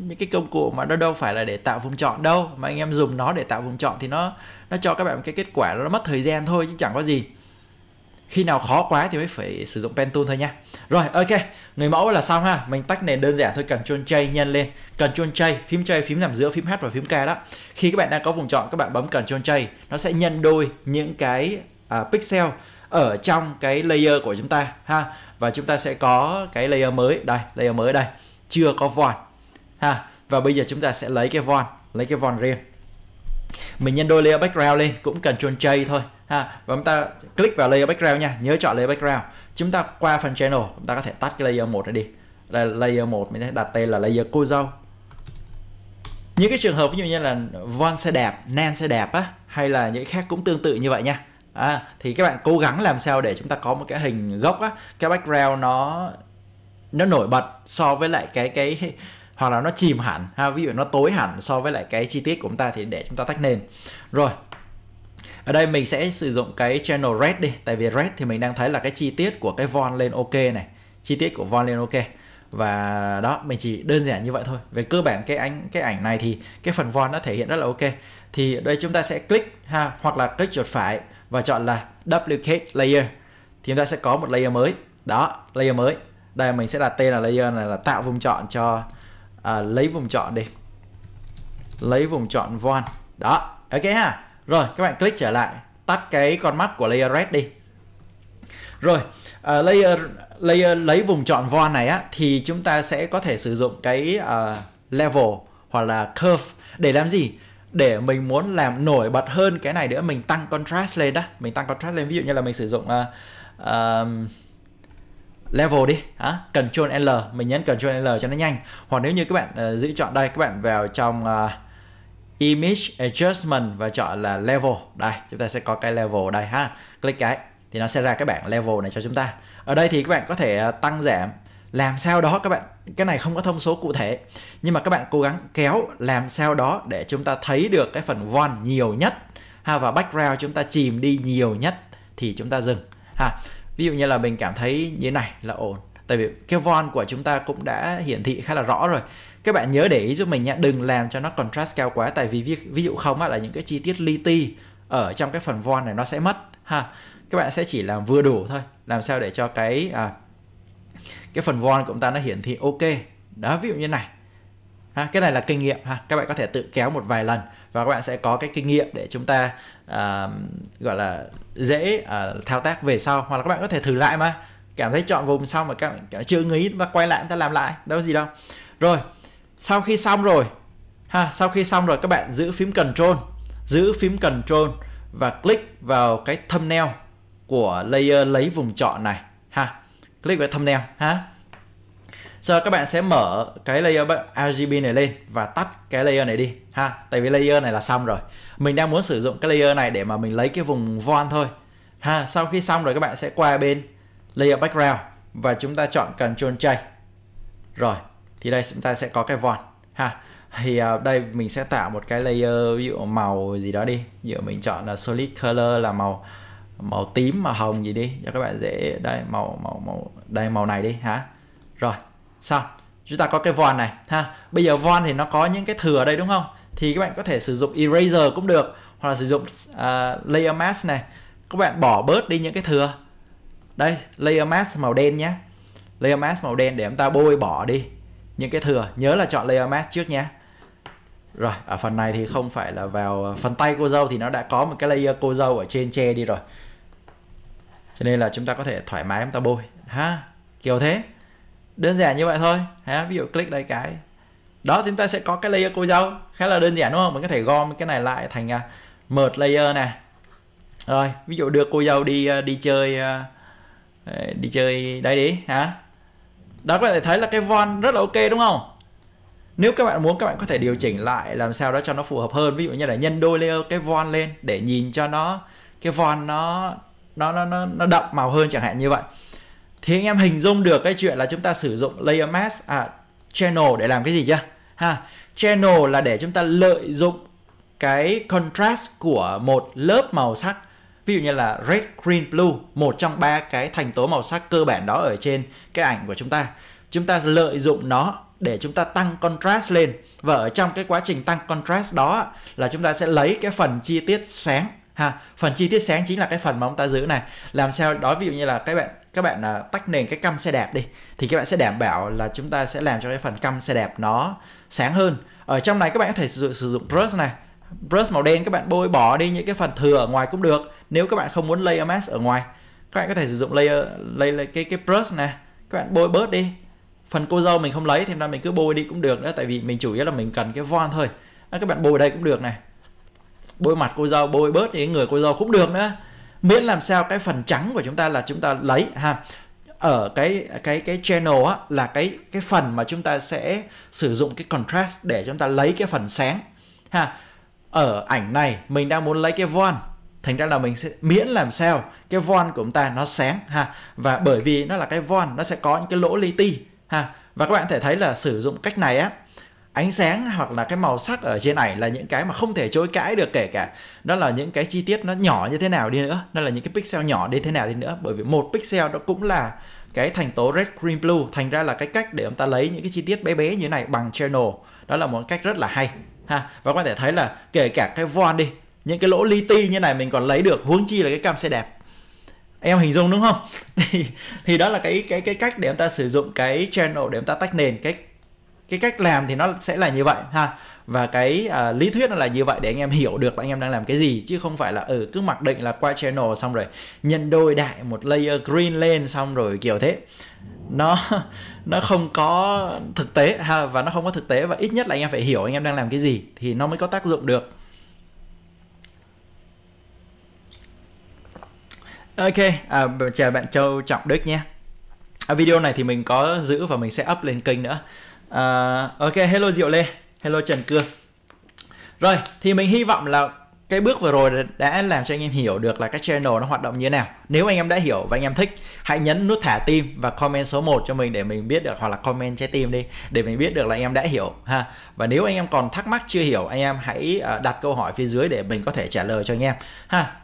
những cái công cụ mà nó đâu phải là để tạo vùng chọn đâu mà anh em dùng nó để tạo vùng chọn thì nó nó cho các bạn cái kết quả nó mất thời gian thôi chứ chẳng có gì khi nào khó quá thì mới phải sử dụng pen tool thôi nha rồi ok người mẫu là xong ha mình tách nền đơn giản thôi cần Ctrl chay nhân lên cần Ctrl chay, phím chay, phím nằm giữa phím H và phím K đó khi các bạn đang có vùng chọn các bạn bấm cần Ctrl chay, nó sẽ nhân đôi những cái uh, pixel ở trong cái layer của chúng ta ha và chúng ta sẽ có cái layer mới đây layer mới đây chưa có von ha và bây giờ chúng ta sẽ lấy cái von lấy cái von riêng mình nhân đôi layer background lên cũng cần Ctrl J thôi ha và chúng ta click vào layer background nha nhớ chọn layer background chúng ta qua phần channel chúng ta có thể tắt cái layer một này đi là layer một mình sẽ đặt tên là layer cô dâu những cái trường hợp ví dụ như là von sẽ đẹp nan sẽ đẹp á hay là những cái khác cũng tương tự như vậy nha à, thì các bạn cố gắng làm sao để chúng ta có một cái hình gốc á cái background nó nó nổi bật so với lại cái cái hoặc là nó chìm hẳn ha ví dụ nó tối hẳn so với lại cái chi tiết của chúng ta thì để chúng ta tách nền rồi ở đây mình sẽ sử dụng cái channel red đi tại vì red thì mình đang thấy là cái chi tiết của cái von lên ok này chi tiết của von lên ok và đó mình chỉ đơn giản như vậy thôi về cơ bản cái ảnh cái ảnh này thì cái phần von nó thể hiện rất là ok thì đây chúng ta sẽ click ha hoặc là click chuột phải và chọn là duplicate layer thì chúng ta sẽ có một layer mới đó layer mới đây mình sẽ đặt tên là layer này là tạo vùng chọn cho à, lấy vùng chọn đi lấy vùng chọn von đó ok ha rồi các bạn click trở lại tắt cái con mắt của layer red đi rồi uh, layer layer lấy vùng chọn von này á thì chúng ta sẽ có thể sử dụng cái uh, level hoặc là curve để làm gì để mình muốn làm nổi bật hơn cái này nữa mình tăng contrast lên đó mình tăng contrast lên ví dụ như là mình sử dụng uh, uh, level đi à, Ctrl L mình nhấn Ctrl L cho nó nhanh hoặc nếu như các bạn uh, giữ chọn đây các bạn vào trong uh, image adjustment và chọn là level đây chúng ta sẽ có cái level đây ha click cái thì nó sẽ ra cái bảng level này cho chúng ta ở đây thì các bạn có thể à, tăng giảm làm sao đó các bạn cái này không có thông số cụ thể nhưng mà các bạn cố gắng kéo làm sao đó để chúng ta thấy được cái phần von nhiều nhất ha và background chúng ta chìm đi nhiều nhất thì chúng ta dừng ha ví dụ như là mình cảm thấy như này là ổn tại vì cái von của chúng ta cũng đã hiển thị khá là rõ rồi các bạn nhớ để ý giúp mình nha đừng làm cho nó contrast cao quá tại vì ví, ví dụ không á, là những cái chi tiết li ti ở trong cái phần von này nó sẽ mất ha các bạn sẽ chỉ làm vừa đủ thôi làm sao để cho cái à, cái phần vol của chúng ta nó hiển thị ok đó ví dụ như này ha, cái này là kinh nghiệm ha các bạn có thể tự kéo một vài lần và các bạn sẽ có cái kinh nghiệm để chúng ta uh, gọi là dễ uh, thao tác về sau hoặc là các bạn có thể thử lại mà cảm thấy chọn vùng xong mà các bạn chưa nghĩ mà quay lại chúng ta làm lại đâu gì đâu rồi sau khi xong rồi ha sau khi xong rồi các bạn giữ phím control giữ phím control và click vào cái thumbnail của layer lấy vùng chọn này ha click vào thumbnail ha giờ các bạn sẽ mở cái layer RGB này lên và tắt cái layer này đi ha tại vì layer này là xong rồi mình đang muốn sử dụng cái layer này để mà mình lấy cái vùng von thôi ha sau khi xong rồi các bạn sẽ qua bên layer background và chúng ta chọn Ctrl J rồi thì đây chúng ta sẽ có cái von ha thì à, đây mình sẽ tạo một cái layer ví dụ màu gì đó đi ví dụ mình chọn là solid color là màu màu tím màu hồng gì đi cho các bạn dễ đây màu màu màu đây màu này đi hả rồi xong chúng ta có cái von này ha bây giờ von thì nó có những cái thừa ở đây đúng không thì các bạn có thể sử dụng eraser cũng được hoặc là sử dụng uh, layer mask này các bạn bỏ bớt đi những cái thừa đây layer mask màu đen nhé layer mask màu đen để chúng ta bôi bỏ đi những cái thừa nhớ là chọn layer mask trước nhé rồi ở phần này thì không phải là vào à, phần tay cô dâu thì nó đã có một cái layer cô dâu ở trên che đi rồi cho nên là chúng ta có thể thoải mái chúng ta bôi ha kiểu thế đơn giản như vậy thôi ha ví dụ click đây cái đó chúng ta sẽ có cái layer cô dâu khá là đơn giản đúng không mình có thể gom cái này lại thành uh, layer nè rồi ví dụ đưa cô dâu đi à, đi chơi à, đi chơi đây đi hả đó có thể thấy là cái von rất là ok đúng không nếu các bạn muốn các bạn có thể điều chỉnh lại làm sao đó cho nó phù hợp hơn ví dụ như là nhân đôi layer cái von lên để nhìn cho nó cái von nó nó nó nó, nó đậm màu hơn chẳng hạn như vậy thì anh em hình dung được cái chuyện là chúng ta sử dụng layer mask à channel để làm cái gì chưa ha channel là để chúng ta lợi dụng cái contrast của một lớp màu sắc ví dụ như là red green blue một trong ba cái thành tố màu sắc cơ bản đó ở trên cái ảnh của chúng ta chúng ta lợi dụng nó để chúng ta tăng contrast lên và ở trong cái quá trình tăng contrast đó là chúng ta sẽ lấy cái phần chi tiết sáng ha phần chi tiết sáng chính là cái phần mà ông ta giữ này làm sao đó ví dụ như là các bạn các bạn à, tách nền cái căm xe đạp đi thì các bạn sẽ đảm bảo là chúng ta sẽ làm cho cái phần căm xe đạp nó sáng hơn ở trong này các bạn có thể sử dụng, sử dụng brush này brush màu đen các bạn bôi bỏ đi những cái phần thừa ở ngoài cũng được nếu các bạn không muốn layer mask ở ngoài các bạn có thể sử dụng layer, layer, cái cái brush này các bạn bôi bớt đi phần cô dâu mình không lấy thì nên mình cứ bôi đi cũng được nữa tại vì mình chủ yếu là mình cần cái von thôi à, các bạn bôi đây cũng được này bôi mặt cô dâu bôi bớt cái người cô dâu cũng được nữa miễn làm sao cái phần trắng của chúng ta là chúng ta lấy ha ở cái cái cái channel á là cái cái phần mà chúng ta sẽ sử dụng cái contrast để chúng ta lấy cái phần sáng ha ở ảnh này mình đang muốn lấy cái von thành ra là mình sẽ miễn làm sao cái von của chúng ta nó sáng ha và bởi vì nó là cái von nó sẽ có những cái lỗ li ti ha và các bạn có thể thấy là sử dụng cách này á ánh sáng hoặc là cái màu sắc ở trên này là những cái mà không thể chối cãi được kể cả đó là những cái chi tiết nó nhỏ như thế nào đi nữa nó là những cái pixel nhỏ đi thế nào đi nữa bởi vì một pixel nó cũng là cái thành tố red green blue thành ra là cái cách để ông ta lấy những cái chi tiết bé bé như thế này bằng channel đó là một cách rất là hay ha và có thể thấy là kể cả cái von đi những cái lỗ li ti như này mình còn lấy được huống chi là cái cam xe đẹp em hình dung đúng không thì, thì đó là cái cái cái cách để ông ta sử dụng cái channel để ông ta tách nền cái cái cách làm thì nó sẽ là như vậy ha và cái uh, lý thuyết nó là như vậy để anh em hiểu được là anh em đang làm cái gì chứ không phải là ở ừ, cứ mặc định là qua channel xong rồi nhân đôi đại một layer green lên xong rồi kiểu thế nó nó không có thực tế ha và nó không có thực tế và ít nhất là anh em phải hiểu anh em đang làm cái gì thì nó mới có tác dụng được ok à, chào bạn châu trọng đức nhé à, video này thì mình có giữ và mình sẽ up lên kênh nữa uh, ok hello diệu lê hello trần cương rồi thì mình hy vọng là cái bước vừa rồi đã làm cho anh em hiểu được là cái channel nó hoạt động như thế nào. Nếu anh em đã hiểu và anh em thích, hãy nhấn nút thả tim và comment số 1 cho mình để mình biết được hoặc là comment trái tim đi để mình biết được là anh em đã hiểu ha. Và nếu anh em còn thắc mắc chưa hiểu, anh em hãy ờ, đặt câu hỏi phía dưới để mình có thể trả lời cho anh em ha.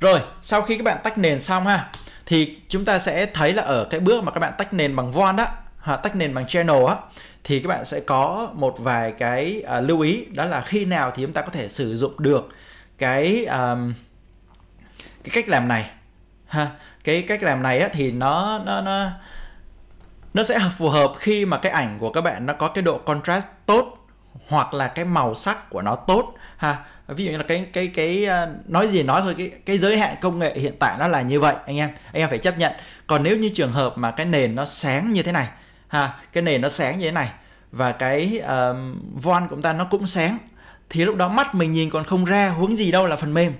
Rồi, sau khi các bạn tách nền xong ha thì chúng ta sẽ thấy là ở cái bước mà các bạn tách nền bằng von đó ha, tách nền bằng channel á thì các bạn sẽ có một vài cái à, lưu ý đó là khi nào thì chúng ta có thể sử dụng được cái um, cái cách làm này ha cái cách làm này á, thì nó nó nó nó sẽ phù hợp khi mà cái ảnh của các bạn nó có cái độ contrast tốt hoặc là cái màu sắc của nó tốt ha ví dụ như là cái cái cái à, nói gì nói thôi cái cái giới hạn công nghệ hiện tại nó là như vậy anh em anh em phải chấp nhận còn nếu như trường hợp mà cái nền nó sáng như thế này ha cái nền nó sáng như thế này và cái uh, von của chúng ta nó cũng sáng thì lúc đó mắt mình nhìn còn không ra huống gì đâu là phần mềm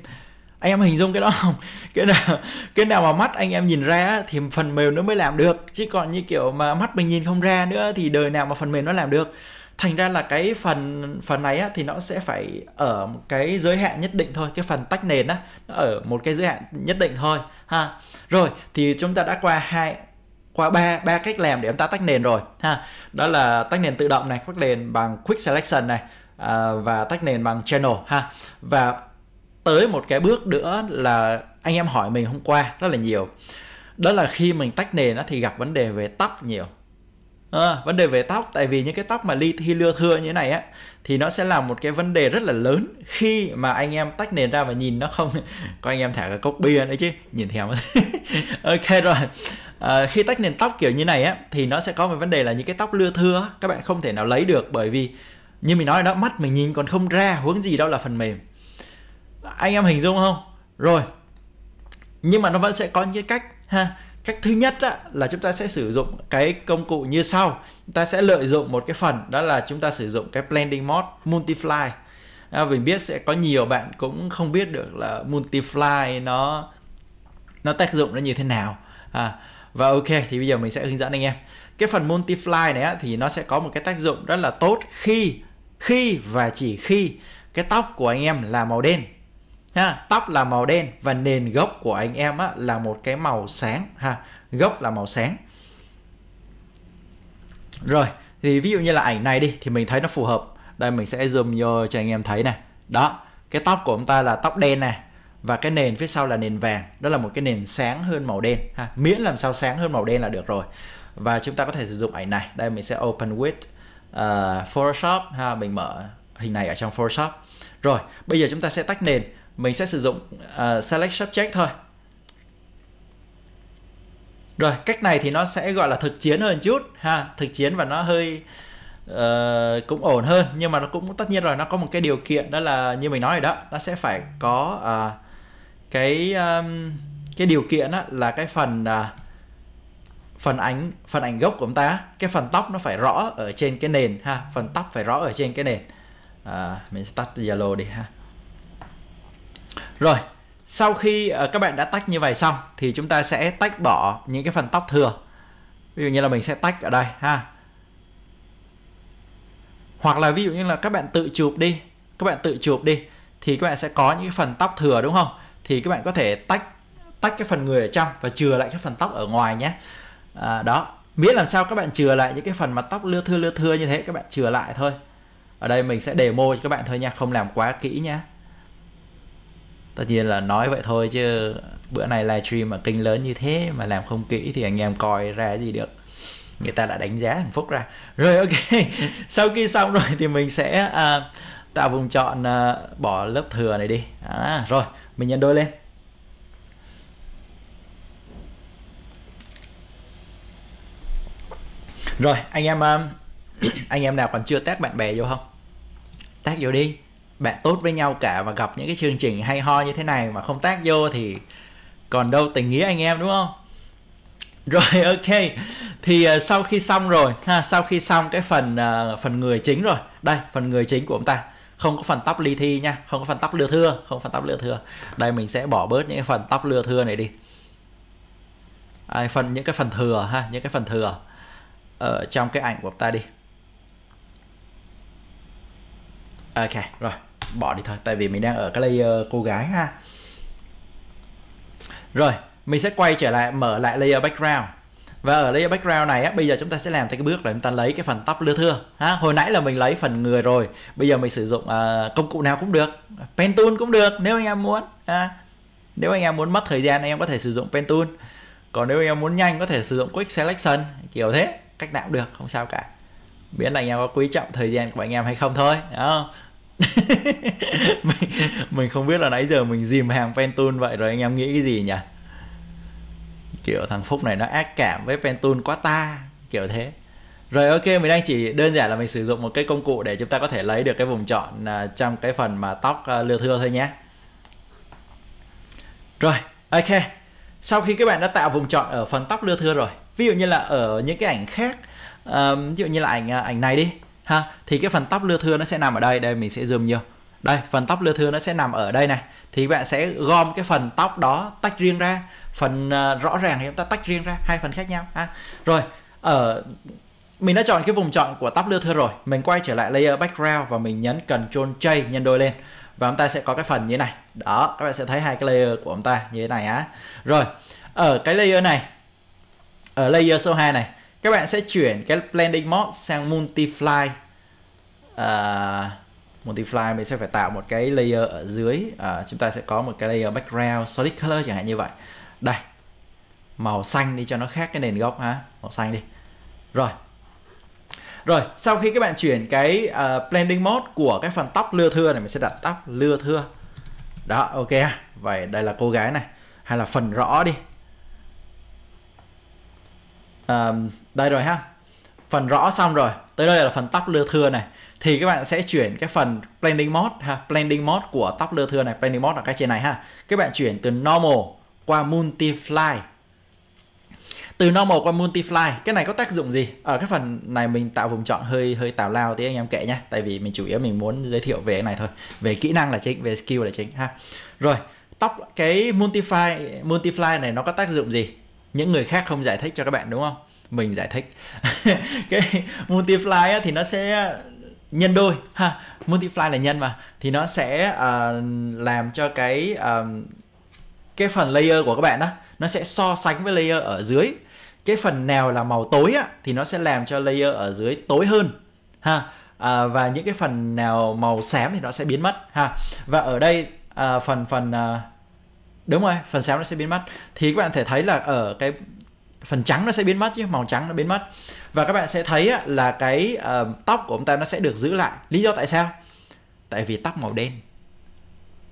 anh em hình dung cái đó không cái nào cái nào mà mắt anh em nhìn ra thì phần mềm nó mới làm được chứ còn như kiểu mà mắt mình nhìn không ra nữa thì đời nào mà phần mềm nó làm được thành ra là cái phần phần này á, thì nó sẽ phải ở một cái giới hạn nhất định thôi cái phần tách nền á nó ở một cái giới hạn nhất định thôi ha rồi thì chúng ta đã qua hai qua ba ba cách làm để em ta tách nền rồi ha đó là tách nền tự động này tách nền bằng quick selection này à, và tách nền bằng channel ha và tới một cái bước nữa là anh em hỏi mình hôm qua rất là nhiều đó là khi mình tách nền thì gặp vấn đề về tóc nhiều à, vấn đề về tóc tại vì những cái tóc mà ly thi lưa thưa như thế này á thì nó sẽ là một cái vấn đề rất là lớn khi mà anh em tách nền ra và nhìn nó không có anh em thả cái cốc bia nữa chứ nhìn theo ok rồi Ờ, khi tách nền tóc kiểu như này á thì nó sẽ có một vấn đề là những cái tóc lưa thưa các bạn không thể nào lấy được bởi vì như mình nói đó mắt mình nhìn còn không ra huống gì đâu là phần mềm anh em hình dung không rồi nhưng mà nó vẫn sẽ có những cái cách ha cách thứ nhất á, là chúng ta sẽ sử dụng cái công cụ như sau chúng ta sẽ lợi dụng một cái phần đó là chúng ta sử dụng cái blending mode multiply à, mình biết sẽ có nhiều bạn cũng không biết được là multiply nó nó tác dụng nó như thế nào à, và ok thì bây giờ mình sẽ hướng dẫn anh em cái phần multiply này á, thì nó sẽ có một cái tác dụng rất là tốt khi khi và chỉ khi cái tóc của anh em là màu đen ha tóc là màu đen và nền gốc của anh em á, là một cái màu sáng ha gốc là màu sáng rồi thì ví dụ như là ảnh này đi thì mình thấy nó phù hợp đây mình sẽ zoom vô cho anh em thấy này đó cái tóc của ông ta là tóc đen này và cái nền phía sau là nền vàng đó là một cái nền sáng hơn màu đen ha miễn làm sao sáng hơn màu đen là được rồi và chúng ta có thể sử dụng ảnh này đây mình sẽ open with uh, Photoshop ha mình mở hình này ở trong Photoshop rồi bây giờ chúng ta sẽ tách nền mình sẽ sử dụng uh, select subject thôi rồi cách này thì nó sẽ gọi là thực chiến hơn chút ha thực chiến và nó hơi uh, cũng ổn hơn nhưng mà nó cũng tất nhiên rồi nó có một cái điều kiện đó là như mình nói rồi đó nó sẽ phải có uh, cái um, cái điều kiện á, là cái phần uh, phần ảnh phần ảnh gốc của chúng ta cái phần tóc nó phải rõ ở trên cái nền ha phần tóc phải rõ ở trên cái nền à, mình sẽ tắt Zalo đi ha rồi sau khi uh, các bạn đã tách như vậy xong thì chúng ta sẽ tách bỏ những cái phần tóc thừa ví dụ như là mình sẽ tách ở đây ha hoặc là ví dụ như là các bạn tự chụp đi các bạn tự chụp đi thì các bạn sẽ có những cái phần tóc thừa đúng không thì các bạn có thể tách tách cái phần người ở trong và chừa lại cái phần tóc ở ngoài nhé à, đó miễn làm sao các bạn chừa lại những cái phần mà tóc lưa thưa lưa thưa như thế các bạn chừa lại thôi ở đây mình sẽ demo cho các bạn thôi nha không làm quá kỹ nhé tất nhiên là nói vậy thôi chứ bữa này livestream mà kinh lớn như thế mà làm không kỹ thì anh em coi ra gì được người ta đã đánh giá thằng Phúc ra rồi ok sau khi xong rồi thì mình sẽ à, tạo vùng chọn à, bỏ lớp thừa này đi à, rồi mình nhân đôi lên rồi anh em um, anh em nào còn chưa tag bạn bè vô không tag vô đi bạn tốt với nhau cả và gặp những cái chương trình hay ho như thế này mà không tag vô thì còn đâu tình nghĩa anh em đúng không rồi ok thì uh, sau khi xong rồi ha sau khi xong cái phần uh, phần người chính rồi đây phần người chính của ông ta không có phần tóc li thi nha không có phần tóc lưa thưa không phần tóc lưa thưa đây mình sẽ bỏ bớt những cái phần tóc lưa thưa này đi à, phần những cái phần thừa ha những cái phần thừa ở ờ, trong cái ảnh của ta đi ok rồi bỏ đi thôi tại vì mình đang ở cái layer ờ, cô gái ha rồi mình sẽ quay trở lại mở lại layer background và ở đây background này á bây giờ chúng ta sẽ làm theo cái bước là chúng ta lấy cái phần tóc lưa thưa ha hồi nãy là mình lấy phần người rồi bây giờ mình sử dụng uh, công cụ nào cũng được pen tool cũng được nếu anh em muốn ha nếu anh em muốn mất thời gian anh em có thể sử dụng pen tool còn nếu anh em muốn nhanh có thể sử dụng quick selection kiểu thế cách nào cũng được không sao cả miễn là anh em có quý trọng thời gian của anh em hay không thôi đó mình, mình không biết là nãy giờ mình dìm hàng pen tool vậy rồi anh em nghĩ cái gì nhỉ kiểu thằng phúc này nó ác cảm với pentool quá ta kiểu thế rồi ok mình đang chỉ đơn giản là mình sử dụng một cái công cụ để chúng ta có thể lấy được cái vùng chọn à, trong cái phần mà tóc à, lưa thưa thôi nhé rồi ok sau khi các bạn đã tạo vùng chọn ở phần tóc lưa thưa rồi ví dụ như là ở những cái ảnh khác uh, ví dụ như là ảnh à, ảnh này đi ha thì cái phần tóc lưa thưa nó sẽ nằm ở đây đây mình sẽ zoom nhiều đây phần tóc lưa thưa nó sẽ nằm ở đây này thì bạn sẽ gom cái phần tóc đó tách riêng ra phần à, rõ ràng thì chúng ta tách riêng ra hai phần khác nhau ha rồi ở ờ, mình đã chọn cái vùng chọn của tab lưa thưa rồi mình quay trở lại layer background và mình nhấn Ctrl J nhân đôi lên và chúng ta sẽ có cái phần như thế này đó các bạn sẽ thấy hai cái layer của chúng ta như thế này á rồi ở cái layer này ở layer số 2 này các bạn sẽ chuyển cái blending mode sang multiply uh, multiply mình sẽ phải tạo một cái layer ở dưới uh, chúng ta sẽ có một cái layer background solid color chẳng hạn như vậy đây màu xanh đi cho nó khác cái nền gốc ha màu xanh đi rồi rồi sau khi các bạn chuyển cái uh, blending mode của cái phần tóc lưa thưa này mình sẽ đặt tóc lưa thưa đó ok vậy đây là cô gái này hay là phần rõ đi um, đây rồi ha phần rõ xong rồi tới đây là phần tóc lưa thưa này thì các bạn sẽ chuyển cái phần blending mode ha blending mode của tóc lưa thưa này blending mode là cái trên này ha các bạn chuyển từ normal qua multiply từ normal qua multiply cái này có tác dụng gì ở ờ, cái phần này mình tạo vùng chọn hơi hơi tào lao tí anh em kệ nhé tại vì mình chủ yếu mình muốn giới thiệu về cái này thôi về kỹ năng là chính về skill là chính ha rồi tóc cái multiply multiply này nó có tác dụng gì những người khác không giải thích cho các bạn đúng không mình giải thích cái multiply thì nó sẽ nhân đôi ha multiply là nhân mà thì nó sẽ uh, làm cho cái uh, cái phần layer của các bạn đó nó sẽ so sánh với layer ở dưới cái phần nào là màu tối á, thì nó sẽ làm cho layer ở dưới tối hơn ha à, và những cái phần nào màu xám thì nó sẽ biến mất ha và ở đây à, phần phần à, đúng rồi phần xám nó sẽ biến mất thì các bạn thể thấy là ở cái phần trắng nó sẽ biến mất chứ màu trắng nó biến mất và các bạn sẽ thấy á, là cái uh, tóc của ông ta nó sẽ được giữ lại lý do tại sao tại vì tóc màu đen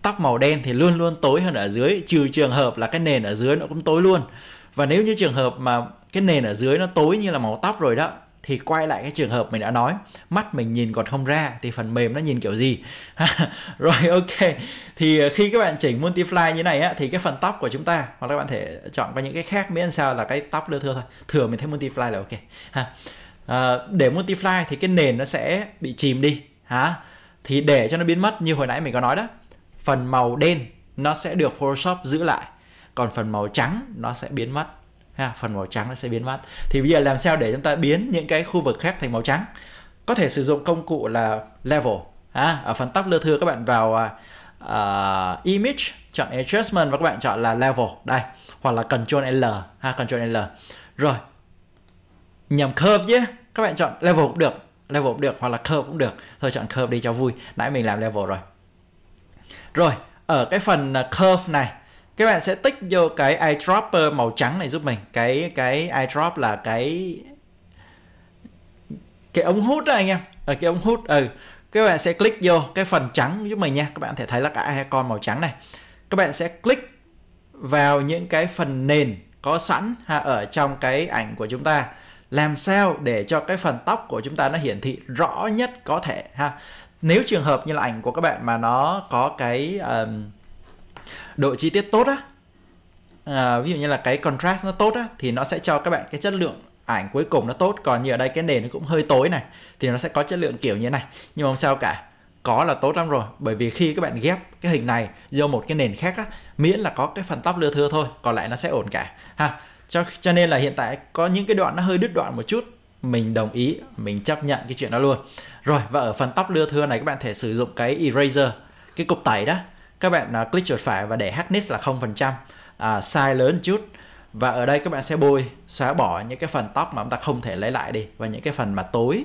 tóc màu đen thì luôn luôn tối hơn ở dưới trừ trường hợp là cái nền ở dưới nó cũng tối luôn và nếu như trường hợp mà cái nền ở dưới nó tối như là màu tóc rồi đó thì quay lại cái trường hợp mình đã nói mắt mình nhìn còn không ra thì phần mềm nó nhìn kiểu gì rồi ok thì khi các bạn chỉnh multi fly như này á thì cái phần tóc của chúng ta hoặc là các bạn thể chọn qua những cái khác miễn sao là cái tóc lưa thưa thôi thừa mình thấy fly là ok ha à, để multiply thì cái nền nó sẽ bị chìm đi hả thì để cho nó biến mất như hồi nãy mình có nói đó phần màu đen nó sẽ được Photoshop giữ lại còn phần màu trắng nó sẽ biến mất ha phần màu trắng nó sẽ biến mất thì bây giờ làm sao để chúng ta biến những cái khu vực khác thành màu trắng có thể sử dụng công cụ là level ha ở phần tóc lưa thưa các bạn vào uh, image chọn adjustment và các bạn chọn là level đây hoặc là control L ha control L rồi nhầm curve chứ các bạn chọn level cũng được level cũng được hoặc là curve cũng được thôi chọn curve đi cho vui nãy mình làm level rồi rồi, ở cái phần à, curve này các bạn sẽ tích vô cái eyedropper màu trắng này giúp mình. Cái cái eyedrop là cái cái ống hút đó anh em. Ở ờ, cái ống hút ừ. Các bạn sẽ click vô cái phần trắng giúp mình nha. Các bạn có thể thấy là cả icon màu trắng này. Các bạn sẽ click vào những cái phần nền có sẵn ha, ở trong cái ảnh của chúng ta làm sao để cho cái phần tóc của chúng ta nó hiển thị rõ nhất có thể ha nếu trường hợp như là ảnh của các bạn mà nó có cái um, độ chi tiết tốt á à, ví dụ như là cái contrast nó tốt á thì nó sẽ cho các bạn cái chất lượng ảnh cuối cùng nó tốt còn như ở đây cái nền nó cũng hơi tối này thì nó sẽ có chất lượng kiểu như này nhưng mà không sao cả có là tốt lắm rồi bởi vì khi các bạn ghép cái hình này vô một cái nền khác á miễn là có cái phần tóc lưa thưa thôi còn lại nó sẽ ổn cả ha cho cho nên là hiện tại có những cái đoạn nó hơi đứt đoạn một chút mình đồng ý mình chấp nhận cái chuyện đó luôn rồi và ở phần tóc lưa thưa này các bạn thể sử dụng cái eraser cái cục tẩy đó các bạn uh, click chuột phải và để hardness là 0% à, size lớn chút và ở đây các bạn sẽ bôi xóa bỏ những cái phần tóc mà chúng ta không thể lấy lại đi và những cái phần mà tối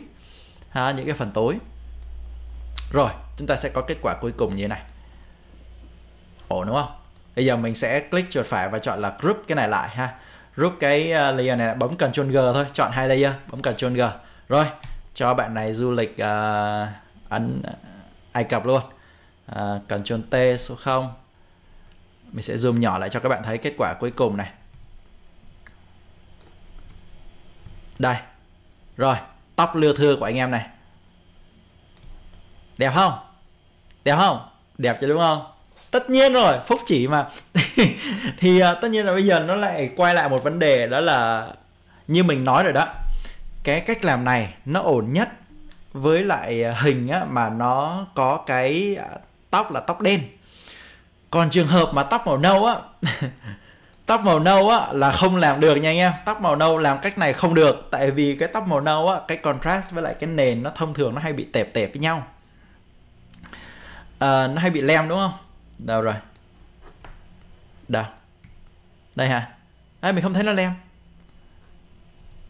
ha, những cái phần tối rồi chúng ta sẽ có kết quả cuối cùng như thế này ổn đúng không bây giờ mình sẽ click chuột phải và chọn là group cái này lại ha rút cái ờ, layer này bấm Ctrl G thôi chọn hai layer bấm Ctrl G rồi cho bạn này du lịch uh, ấn ờ, Ai Cập luôn uh, Ctrl T số 0 mình sẽ zoom nhỏ lại cho các bạn thấy kết quả cuối cùng này đây rồi tóc lưa thưa của anh em này đẹp không đẹp không đẹp chứ đúng không tất nhiên rồi phúc chỉ mà thì uh, tất nhiên là bây giờ nó lại quay lại một vấn đề đó là như mình nói rồi đó cái cách làm này nó ổn nhất với lại hình á, mà nó có cái à, tóc là tóc đen còn trường hợp mà tóc màu nâu á tóc màu nâu á là không làm được nha anh em tóc màu nâu làm cách này không được tại vì cái tóc màu nâu á cái contrast với lại cái nền nó thông thường nó hay bị tẹp tẹp với nhau à, nó hay bị lem đúng không đâu rồi đâu đây hả? à, mình không thấy nó lem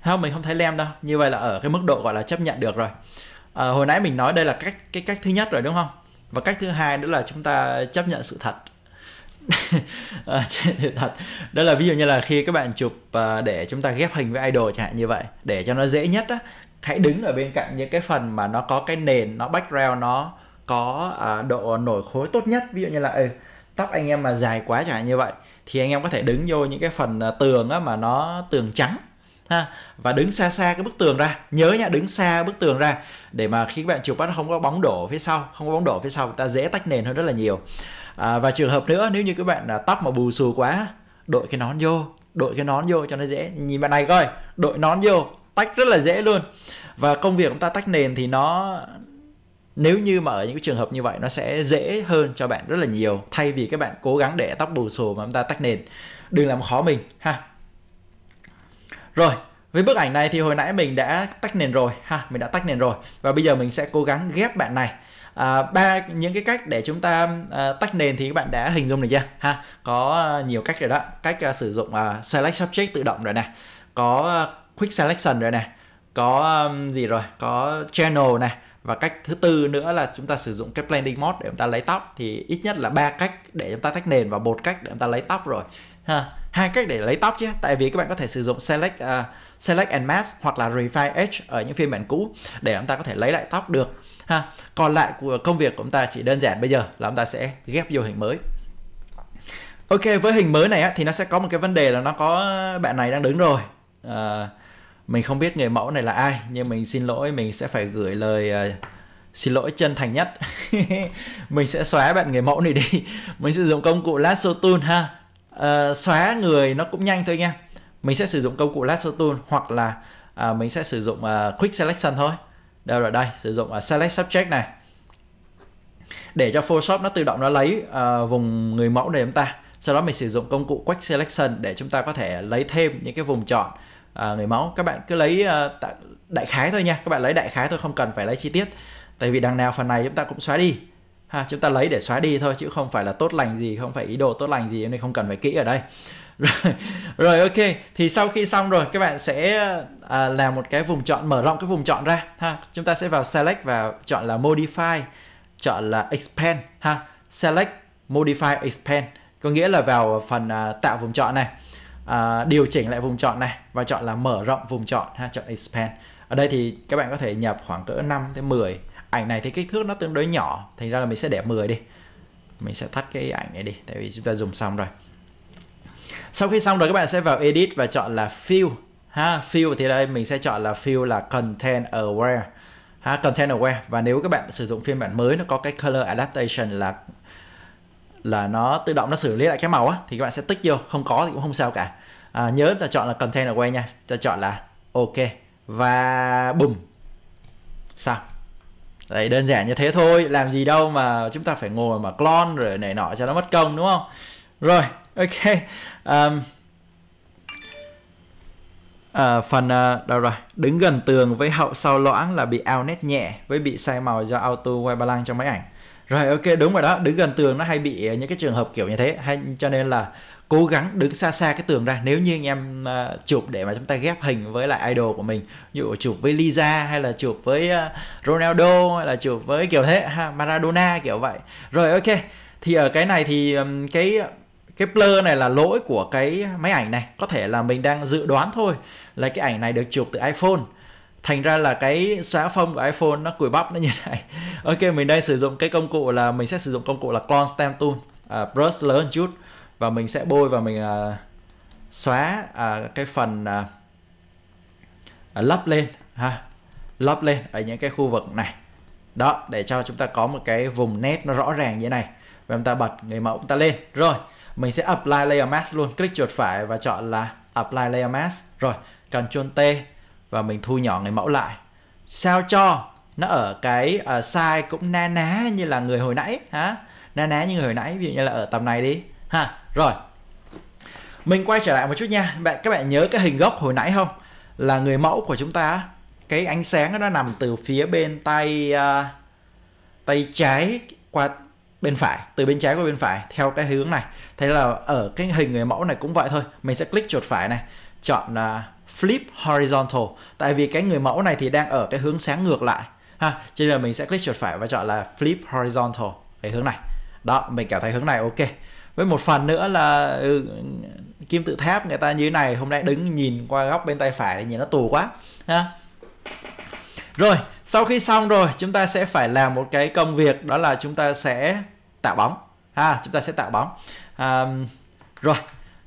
không mình không thấy lem đâu như vậy là ở cái mức độ gọi là chấp nhận được rồi à, hồi nãy mình nói đây là cách cái cách thứ nhất rồi đúng không và cách thứ hai nữa là chúng ta chấp nhận sự thật à, thật đó là ví dụ như là khi các bạn chụp ờ, để chúng ta ghép hình với idol chẳng hạn như vậy để cho nó dễ nhất á hãy đứng ở bên cạnh những cái phần mà nó có cái nền nó background nó có à, độ nổi khối tốt nhất ví dụ như là ừ, tóc anh em mà dài quá chẳng hạn như vậy thì anh em có thể đứng vô những cái phần à, tường á, mà nó tường trắng ha và đứng xa xa cái bức tường ra nhớ nha đứng xa bức tường ra để mà khi các bạn chụp bắt không có bóng đổ phía sau không có bóng đổ phía sau ta dễ tách nền hơn rất là nhiều à, và trường hợp nữa nếu như các bạn à, tóc mà bù xù quá đội cái nón vô đội cái nón vô cho nó dễ nhìn bạn này coi đội nón vô tách rất là dễ luôn và công việc chúng ta tách nền thì nó nếu như mà ở những cái trường hợp như vậy nó sẽ dễ hơn cho bạn rất là nhiều thay vì các bạn cố gắng để tóc bù xù mà chúng ta tách nền đừng làm khó mình ha rồi với bức ảnh này thì hồi nãy mình đã tách nền rồi ha mình đã tách nền rồi và bây giờ mình sẽ cố gắng ghép bạn này à, ba những cái cách để chúng ta à, tách nền thì các bạn đã hình dung được chưa ha có à, nhiều cách rồi đó cách à, sử dụng à, select subject tự động rồi nè có à, quick selection rồi nè có à, gì rồi có channel này và cách thứ tư nữa là chúng ta sử dụng cái blending mode để chúng ta lấy tóc thì ít nhất là ba cách để chúng ta tách nền và một cách để chúng ta lấy tóc rồi ha hai cách để lấy tóc chứ tại vì các bạn có thể sử dụng select uh, select and mask hoặc là refine edge ở những phiên bản cũ để chúng ta có thể lấy lại tóc được ha còn lại của công việc của chúng ta chỉ đơn giản bây giờ là chúng ta sẽ ghép vô hình mới ok với hình mới này á, thì nó sẽ có một cái vấn đề là nó có bạn này đang đứng rồi uh, mình không biết người mẫu này là ai nhưng mình xin lỗi mình sẽ phải gửi lời uh, xin lỗi chân thành nhất mình sẽ xóa bạn người mẫu này đi mình sử dụng công cụ lasso tool ha uh, xóa người nó cũng nhanh thôi nha mình sẽ sử dụng công cụ lasso tool hoặc là uh, mình sẽ sử dụng uh, quick selection thôi đâu rồi đây sử dụng uh, select subject này để cho Photoshop nó tự động nó lấy uh, vùng người mẫu này chúng ta sau đó mình sử dụng công cụ Quick Selection để chúng ta có thể lấy thêm những cái vùng chọn à, người mẫu các bạn cứ lấy à, đại khái thôi nha các bạn lấy đại khái thôi không cần phải lấy chi tiết tại vì đằng nào phần này chúng ta cũng xóa đi ha chúng ta lấy để xóa đi thôi chứ không phải là tốt lành gì không phải ý đồ tốt lành gì nên không cần phải kỹ ở đây rồi, rồi ok thì sau khi xong rồi các bạn sẽ à, làm một cái vùng chọn mở rộng cái vùng chọn ra ha chúng ta sẽ vào select và chọn là modify chọn là expand ha select modify expand có nghĩa là vào phần à, tạo vùng chọn này À, điều chỉnh lại vùng chọn này và chọn là mở rộng vùng chọn ha chọn expand ở đây thì các bạn có thể nhập khoảng cỡ 5 tới 10 ảnh này thì kích thước nó tương đối nhỏ thành ra là mình sẽ để 10 đi mình sẽ tắt cái ảnh này đi tại vì chúng ta dùng xong rồi sau khi xong rồi các bạn sẽ vào edit và chọn là fill ha fill thì đây mình sẽ chọn là fill là content aware ha content aware và nếu các bạn sử dụng phiên bản mới nó có cái color adaptation là là nó tự động nó xử lý lại cái màu á thì các bạn sẽ tích vô không có thì cũng không sao cả à, nhớ là chọn là content away nha cho chọn là ok và bùm xong Đấy, đơn giản như thế thôi làm gì đâu mà chúng ta phải ngồi mà clone rồi này nọ cho nó mất công đúng không rồi ok um, À, phần à, đâu rồi đứng gần tường với hậu sau loãng là bị ao nét nhẹ với bị sai màu do auto white balance trong máy ảnh rồi ok đúng rồi đó đứng gần tường nó hay bị ờ, những cái trường hợp kiểu như thế hay cho nên là cố gắng đứng xa xa cái tường ra nếu như anh em uh, chụp để mà chúng ta ghép hình với lại idol của mình ví dụ chụp với Lisa hay là chụp với uh, Ronaldo hay là chụp với kiểu thế ha, Maradona kiểu vậy rồi ok thì ở cái này thì um, cái cái blur này là lỗi của cái máy ảnh này có thể là mình đang dự đoán thôi là cái ảnh này được chụp từ iPhone thành ra là cái xóa phông của iPhone nó cùi bắp nó như này ok mình đây sử dụng cái công cụ là mình sẽ sử dụng công cụ là clone stamp tool à, brush lớn chút và mình sẽ bôi và mình à, xóa à, cái phần à, à, lấp lên ha lấp lên ở những cái khu vực này đó để cho chúng ta có một cái vùng nét nó rõ ràng như thế này và chúng ta bật người mẫu chúng ta lên rồi mình sẽ apply layer mask luôn click chuột phải và chọn là apply layer mask rồi Ctrl T và mình thu nhỏ người mẫu lại sao cho nó ở cái uh, size cũng na ná như là người hồi nãy ha na ná như người hồi nãy ví dụ như là ở tầm này đi ha rồi mình quay trở lại một chút nha bạn các bạn nhớ cái hình gốc hồi nãy không là người mẫu của chúng ta cái ánh sáng nó nằm từ phía bên tay uh, tay trái qua bên phải từ bên trái qua bên phải theo cái hướng này thế là ở cái hình người mẫu này cũng vậy thôi mình sẽ click chuột phải này chọn uh, flip horizontal tại vì cái người mẫu này thì đang ở cái hướng sáng ngược lại ha cho nên là mình sẽ click chuột phải và chọn là flip horizontal cái hướng này đó mình cảm thấy hướng này ok với một phần nữa là ừ, kim tự tháp người ta như thế này hôm nay đứng nhìn qua góc bên tay phải nhìn nó tù quá ha rồi sau khi xong rồi chúng ta sẽ phải làm một cái công việc đó là chúng ta sẽ tạo bóng ha chúng ta sẽ tạo bóng à, rồi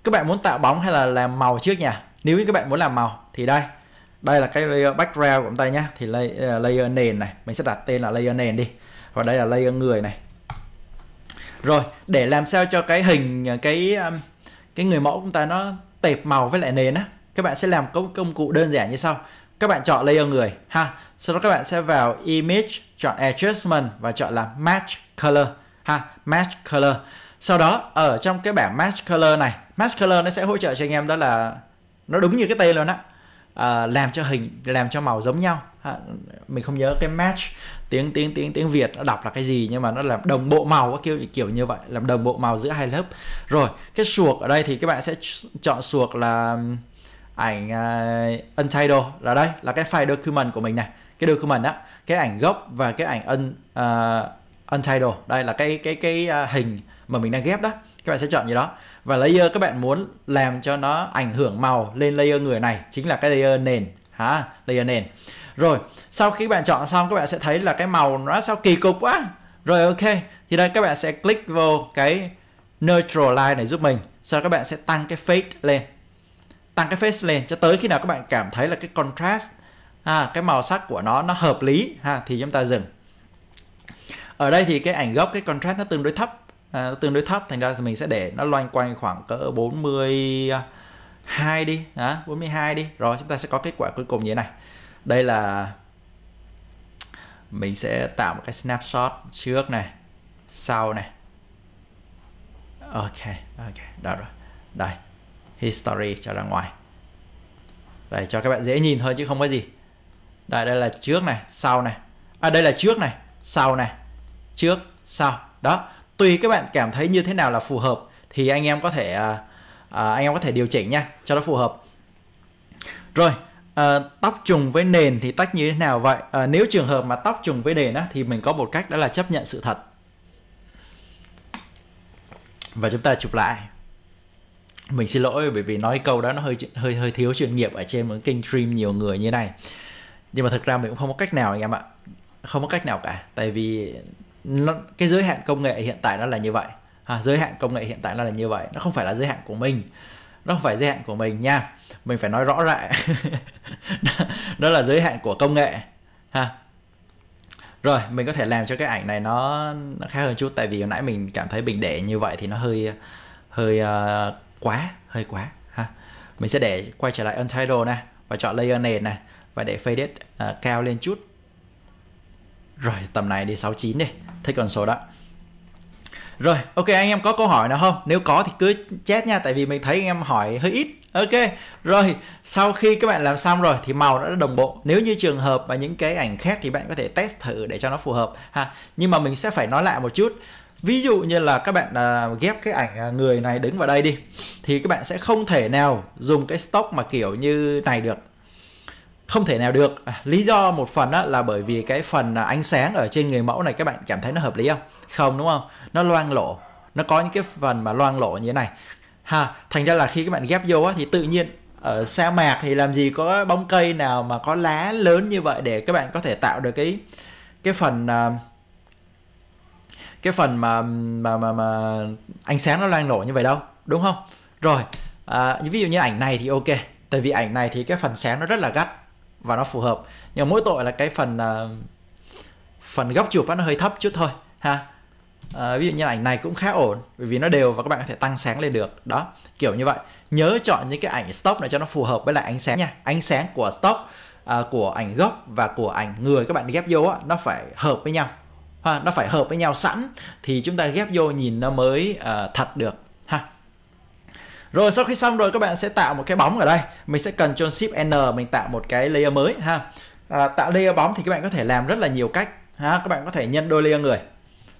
các bạn muốn tạo bóng hay là làm màu trước nhỉ nếu như các bạn muốn làm màu thì đây đây là cái layer background của chúng ta nhé thì layer, ờ, layer nền này mình sẽ đặt tên là layer nền đi và đây là layer người này rồi để làm sao cho cái hình ờ, cái cái người mẫu của chúng ta nó tệp màu với lại nền á các bạn sẽ làm công công cụ đơn giản như sau các bạn chọn layer người ha sau đó các bạn sẽ vào image chọn adjustment và chọn là match color ha match color sau đó ở trong cái bảng match color này match color nó sẽ hỗ trợ cho anh em đó là nó đúng như cái tên luôn á à, làm cho hình làm cho màu giống nhau à, mình không nhớ cái match tiếng tiếng tiếng tiếng việt nó đọc là cái gì nhưng mà nó làm đồng bộ màu kiểu kiểu như vậy làm đồng bộ màu giữa hai lớp rồi cái suộc ở đây thì các bạn sẽ chọn suộc là ảnh uh, untitled là đây là cái file document của mình này cái document đó cái ảnh gốc và cái ảnh un uh, untitled đây là cái cái cái uh, hình mà mình đang ghép đó các bạn sẽ chọn như đó và layer các bạn muốn làm cho nó ảnh hưởng màu lên layer người này chính là cái layer nền ha layer nền rồi sau khi bạn chọn xong các bạn sẽ thấy là cái màu nó sao kỳ cục quá rồi ok thì đây các bạn sẽ click vô cái neutral line này giúp mình sau các bạn sẽ tăng cái fade lên tăng cái fade lên cho tới khi nào các bạn cảm thấy là cái contrast ha à, cái màu sắc của nó nó hợp lý ha thì chúng ta dừng ở đây thì cái ảnh gốc cái contrast nó tương đối thấp à, tương đối thấp thành ra thì mình sẽ để nó loanh quanh khoảng cỡ 42 đi đó, 42 đi rồi chúng ta sẽ có kết quả cuối cùng như thế này đây là mình sẽ tạo một cái snapshot trước này sau này ok ok đó rồi đây history cho ra ngoài đây cho các bạn dễ nhìn thôi chứ không có gì đây đây là trước này sau này à đây là trước này sau này trước sau đó tùy các bạn cảm thấy như thế nào là phù hợp thì anh em có thể à, à, anh em có thể điều chỉnh nha cho nó phù hợp rồi à, tóc trùng với nền thì tách như thế nào vậy à, nếu trường hợp mà tóc trùng với nền á, thì mình có một cách đó là chấp nhận sự thật và chúng ta chụp lại mình xin lỗi bởi vì nói câu đó nó hơi hơi hơi thiếu chuyên nghiệp ở trên một kênh stream nhiều người như này nhưng mà thực ra mình cũng không có cách nào anh em ạ không có cách nào cả tại vì nó, cái giới hạn công nghệ hiện tại nó là như vậy à, giới hạn công nghệ hiện tại nó là như vậy nó không phải là giới hạn của mình nó không phải giới hạn của mình nha mình phải nói rõ lại đó là giới hạn của công nghệ ha rồi mình có thể làm cho cái ảnh này nó nó khá hơn chút tại vì hồi nãy mình cảm thấy mình để như vậy thì nó hơi hơi uh, quá hơi quá ha mình sẽ để quay trở lại untitled này và chọn layer nền này và để faded uh, ờ, cao lên chút rồi tầm này đi 69 đi thích con số đó rồi ok anh em có câu hỏi nào không nếu có thì cứ chat nha tại vì mình thấy anh em hỏi hơi ít ok rồi sau khi các bạn làm xong rồi thì màu đã đồng bộ nếu như trường hợp và những cái ảnh khác thì bạn có thể test thử để cho nó phù hợp ha nhưng mà mình sẽ phải nói lại một chút ví dụ như là các bạn à, ghép cái ảnh à, người này đứng vào đây đi thì các bạn sẽ không thể nào dùng cái stock mà kiểu như này được không thể nào được à, lý do một phần á, là bởi vì cái phần à, ánh sáng ở trên người mẫu này các bạn cảm thấy nó hợp lý không không đúng không nó loang lổ nó có những cái phần mà loang lổ như thế này ha thành ra là khi các bạn ghép vô á, thì tự nhiên ở ờ, sa mạc thì làm gì có bóng cây nào mà có lá lớn như vậy để các bạn có thể tạo được cái cái phần à, cái phần mà mà mà, mà ánh sáng nó loang lổ như vậy đâu đúng không rồi à, ví dụ như ảnh này thì ok tại vì ảnh này thì cái phần sáng nó rất là gắt và nó phù hợp nhưng mà mỗi tội là cái phần uh, phần góc chụp nó hơi thấp chút thôi ha à, ví dụ như ảnh này cũng khá ổn bởi vì nó đều và các bạn có thể tăng sáng lên được đó kiểu như vậy nhớ chọn những cái ảnh stop này cho nó phù hợp với lại ánh sáng nha ánh sáng của stop à, của ảnh gốc và của ảnh người các bạn ghép vô á, nó phải hợp với nhau ha, nó phải hợp với nhau sẵn thì chúng ta ghép vô nhìn nó mới à, thật được rồi sau khi xong rồi các bạn sẽ tạo một cái bóng ở đây mình sẽ cần Ctrl Shift N mình tạo một cái layer mới ha à, tạo layer bóng thì các bạn có thể làm rất là nhiều cách ha các bạn có thể nhân đôi layer người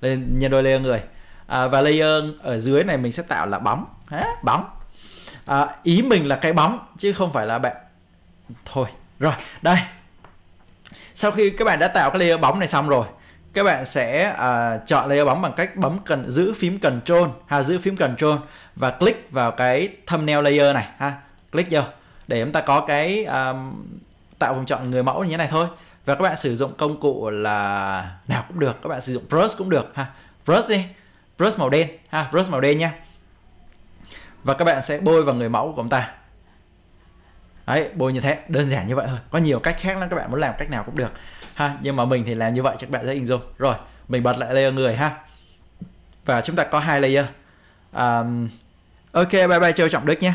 lên nhân đôi layer người à, và layer ở dưới này mình sẽ tạo là bóng ha, bóng à, ý mình là cái bóng chứ không phải là bạn thôi rồi đây sau khi các bạn đã tạo cái layer bóng này xong rồi các bạn sẽ à, chọn layer bóng bằng cách bấm cần giữ phím control ha giữ phím control và click vào cái thumbnail layer này ha click vô để chúng ta có cái um, tạo vùng chọn người mẫu như thế này thôi và các bạn sử dụng công cụ là nào cũng được các bạn sử dụng brush cũng được ha brush đi brush màu đen ha brush màu đen nha và các bạn sẽ bôi vào người mẫu của chúng ta đấy bôi như thế đơn giản như vậy thôi có nhiều cách khác lắm các bạn muốn làm cách nào cũng được ha nhưng mà mình thì làm như vậy cho các bạn dễ hình dung rồi mình bật lại layer người ha và chúng ta có hai layer um, ok bye bye châu trọng đức nhé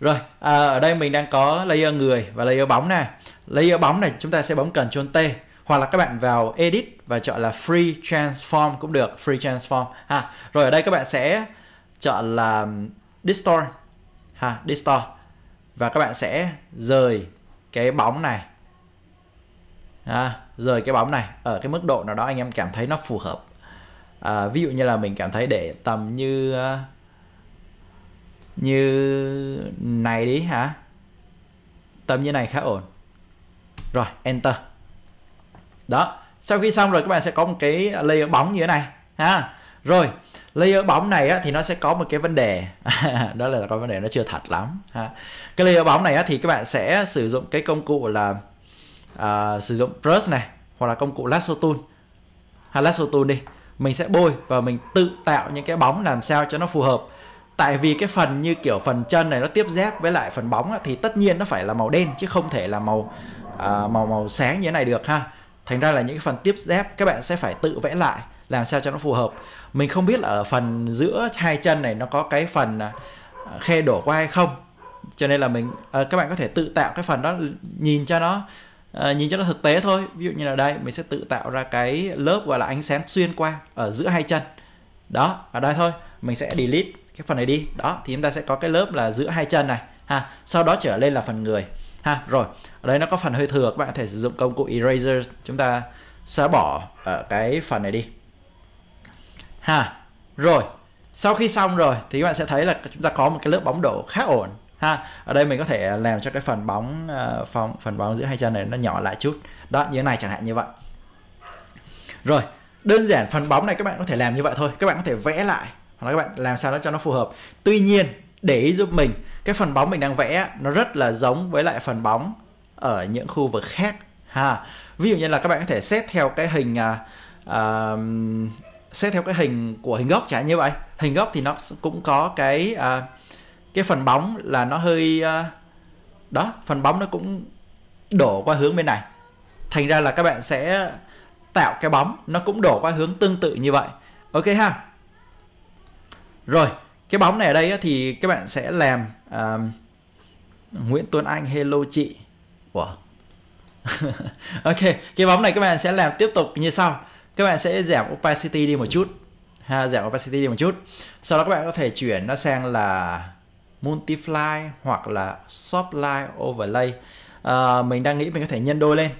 rồi à, ở đây mình đang có layer người và layer bóng nè. layer bóng này chúng ta sẽ bấm cần Ctrl T hoặc là các bạn vào edit và chọn là free transform cũng được free transform ha rồi ở đây các bạn sẽ chọn là um, distort ha distort và các bạn sẽ rời cái bóng này ha, rời cái bóng này ở cái mức độ nào đó anh em cảm thấy nó phù hợp à, ví dụ như là mình cảm thấy để tầm như uh, như này đi hả tầm như này khá ổn rồi enter đó sau khi xong rồi các bạn sẽ có một cái layer bóng như thế này ha rồi layer bóng này á, thì nó sẽ có một cái vấn đề đó là có vấn đề nó chưa thật lắm ha cái layer bóng này á, thì các bạn sẽ sử dụng cái công cụ là uh, sử dụng brush này hoặc là công cụ lasso tool hay lasso tool đi mình sẽ bôi và mình tự tạo những cái bóng làm sao cho nó phù hợp tại vì cái phần như kiểu phần chân này nó tiếp giáp với lại phần bóng á, thì tất nhiên nó phải là màu đen chứ không thể là màu à, màu màu sáng như thế này được ha thành ra là những cái phần tiếp giáp các bạn sẽ phải tự vẽ lại làm sao cho nó phù hợp mình không biết là ở phần giữa hai chân này nó có cái phần à, khe đổ qua hay không cho nên là mình à, các bạn có thể tự tạo cái phần đó nhìn cho nó à, nhìn cho nó thực tế thôi ví dụ như là đây mình sẽ tự tạo ra cái lớp gọi là ánh sáng xuyên qua ở giữa hai chân đó ở đây thôi mình sẽ delete cái phần này đi đó thì chúng ta sẽ có cái lớp là giữa hai chân này ha sau đó trở lên là phần người ha rồi ở đây nó có phần hơi thừa các bạn có thể sử dụng công cụ eraser chúng ta xóa bỏ ở cái phần này đi ha rồi sau khi xong rồi thì các bạn sẽ thấy là chúng ta có một cái lớp bóng độ khá ổn ha ở đây mình có thể làm cho cái phần bóng uh, phần bóng giữa hai chân này nó nhỏ lại chút đó như thế này chẳng hạn như vậy rồi đơn giản phần bóng này các bạn có thể làm như vậy thôi các bạn có thể vẽ lại đó các bạn làm sao nó cho nó phù hợp tuy nhiên để ý giúp mình cái phần bóng mình đang vẽ nó rất là giống với lại phần bóng ở những khu vực khác ha ví dụ như là các bạn có thể xét theo cái hình uh, xét theo cái hình của hình gốc chẳng như vậy hình gốc thì nó cũng có cái uh, cái phần bóng là nó hơi uh, đó phần bóng nó cũng đổ qua hướng bên này thành ra là các bạn sẽ tạo cái bóng nó cũng đổ qua hướng tương tự như vậy ok ha rồi cái bóng này ở đây thì các bạn sẽ làm um, Nguyễn Tuấn Anh hello chị wow. ok cái bóng này các bạn sẽ làm tiếp tục như sau các bạn sẽ giảm opacity đi một chút ha giảm opacity đi một chút sau đó các bạn có thể chuyển nó sang là multiply hoặc là softline overlay à, mình đang nghĩ mình có thể nhân đôi lên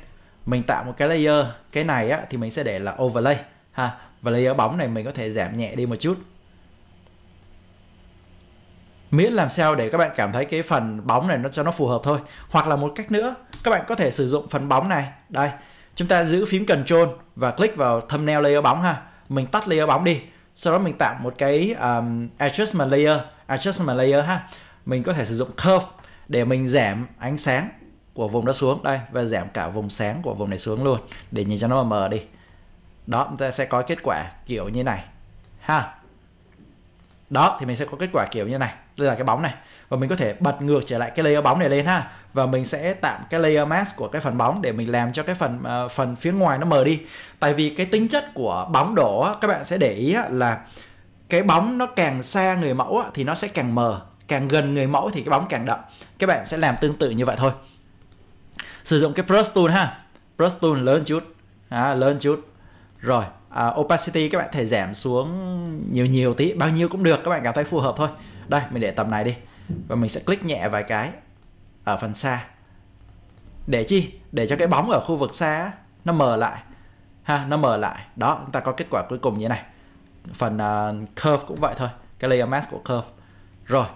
mình tạo một cái layer cái này á, thì mình sẽ để là overlay ha và layer bóng này mình có thể giảm nhẹ đi một chút miễn làm sao để các bạn cảm thấy cái phần bóng này nó cho nó phù hợp thôi hoặc là một cách nữa các bạn có thể sử dụng phần bóng này đây chúng ta giữ phím Control và click vào thumbnail layer bóng ha mình tắt layer bóng đi sau đó mình tạo một cái um, adjustment layer adjustment layer ha mình có thể sử dụng curve để mình giảm ánh sáng của vùng đó xuống đây và giảm cả vùng sáng của vùng này xuống luôn để nhìn cho nó mờ mờ đi đó chúng ta sẽ có kết quả kiểu như này ha đó thì mình sẽ có kết quả kiểu như này đây là cái bóng này và mình có thể bật ngược trở lại cái layer bóng này lên ha và mình sẽ tạm cái layer mask của cái phần bóng để mình làm cho cái phần uh, phần phía ngoài nó mờ đi tại vì cái tính chất của bóng đổ các bạn sẽ để ý là cái bóng nó càng xa người mẫu thì nó sẽ càng mờ càng gần người mẫu thì cái bóng càng đậm các bạn sẽ làm tương tự như vậy thôi sử dụng cái brush tool ha brush tool lớn chút à, lớn chút rồi uh, opacity các bạn thể giảm xuống nhiều nhiều tí bao nhiêu cũng được các bạn cảm thấy phù hợp thôi đây mình để tầm này đi và mình sẽ click nhẹ vài cái ở phần xa để chi để cho cái bóng ở khu vực xa nó mờ lại ha nó mờ lại đó chúng ta có kết quả cuối cùng như này phần uh, curve cũng vậy thôi cái layer mask của curve rồi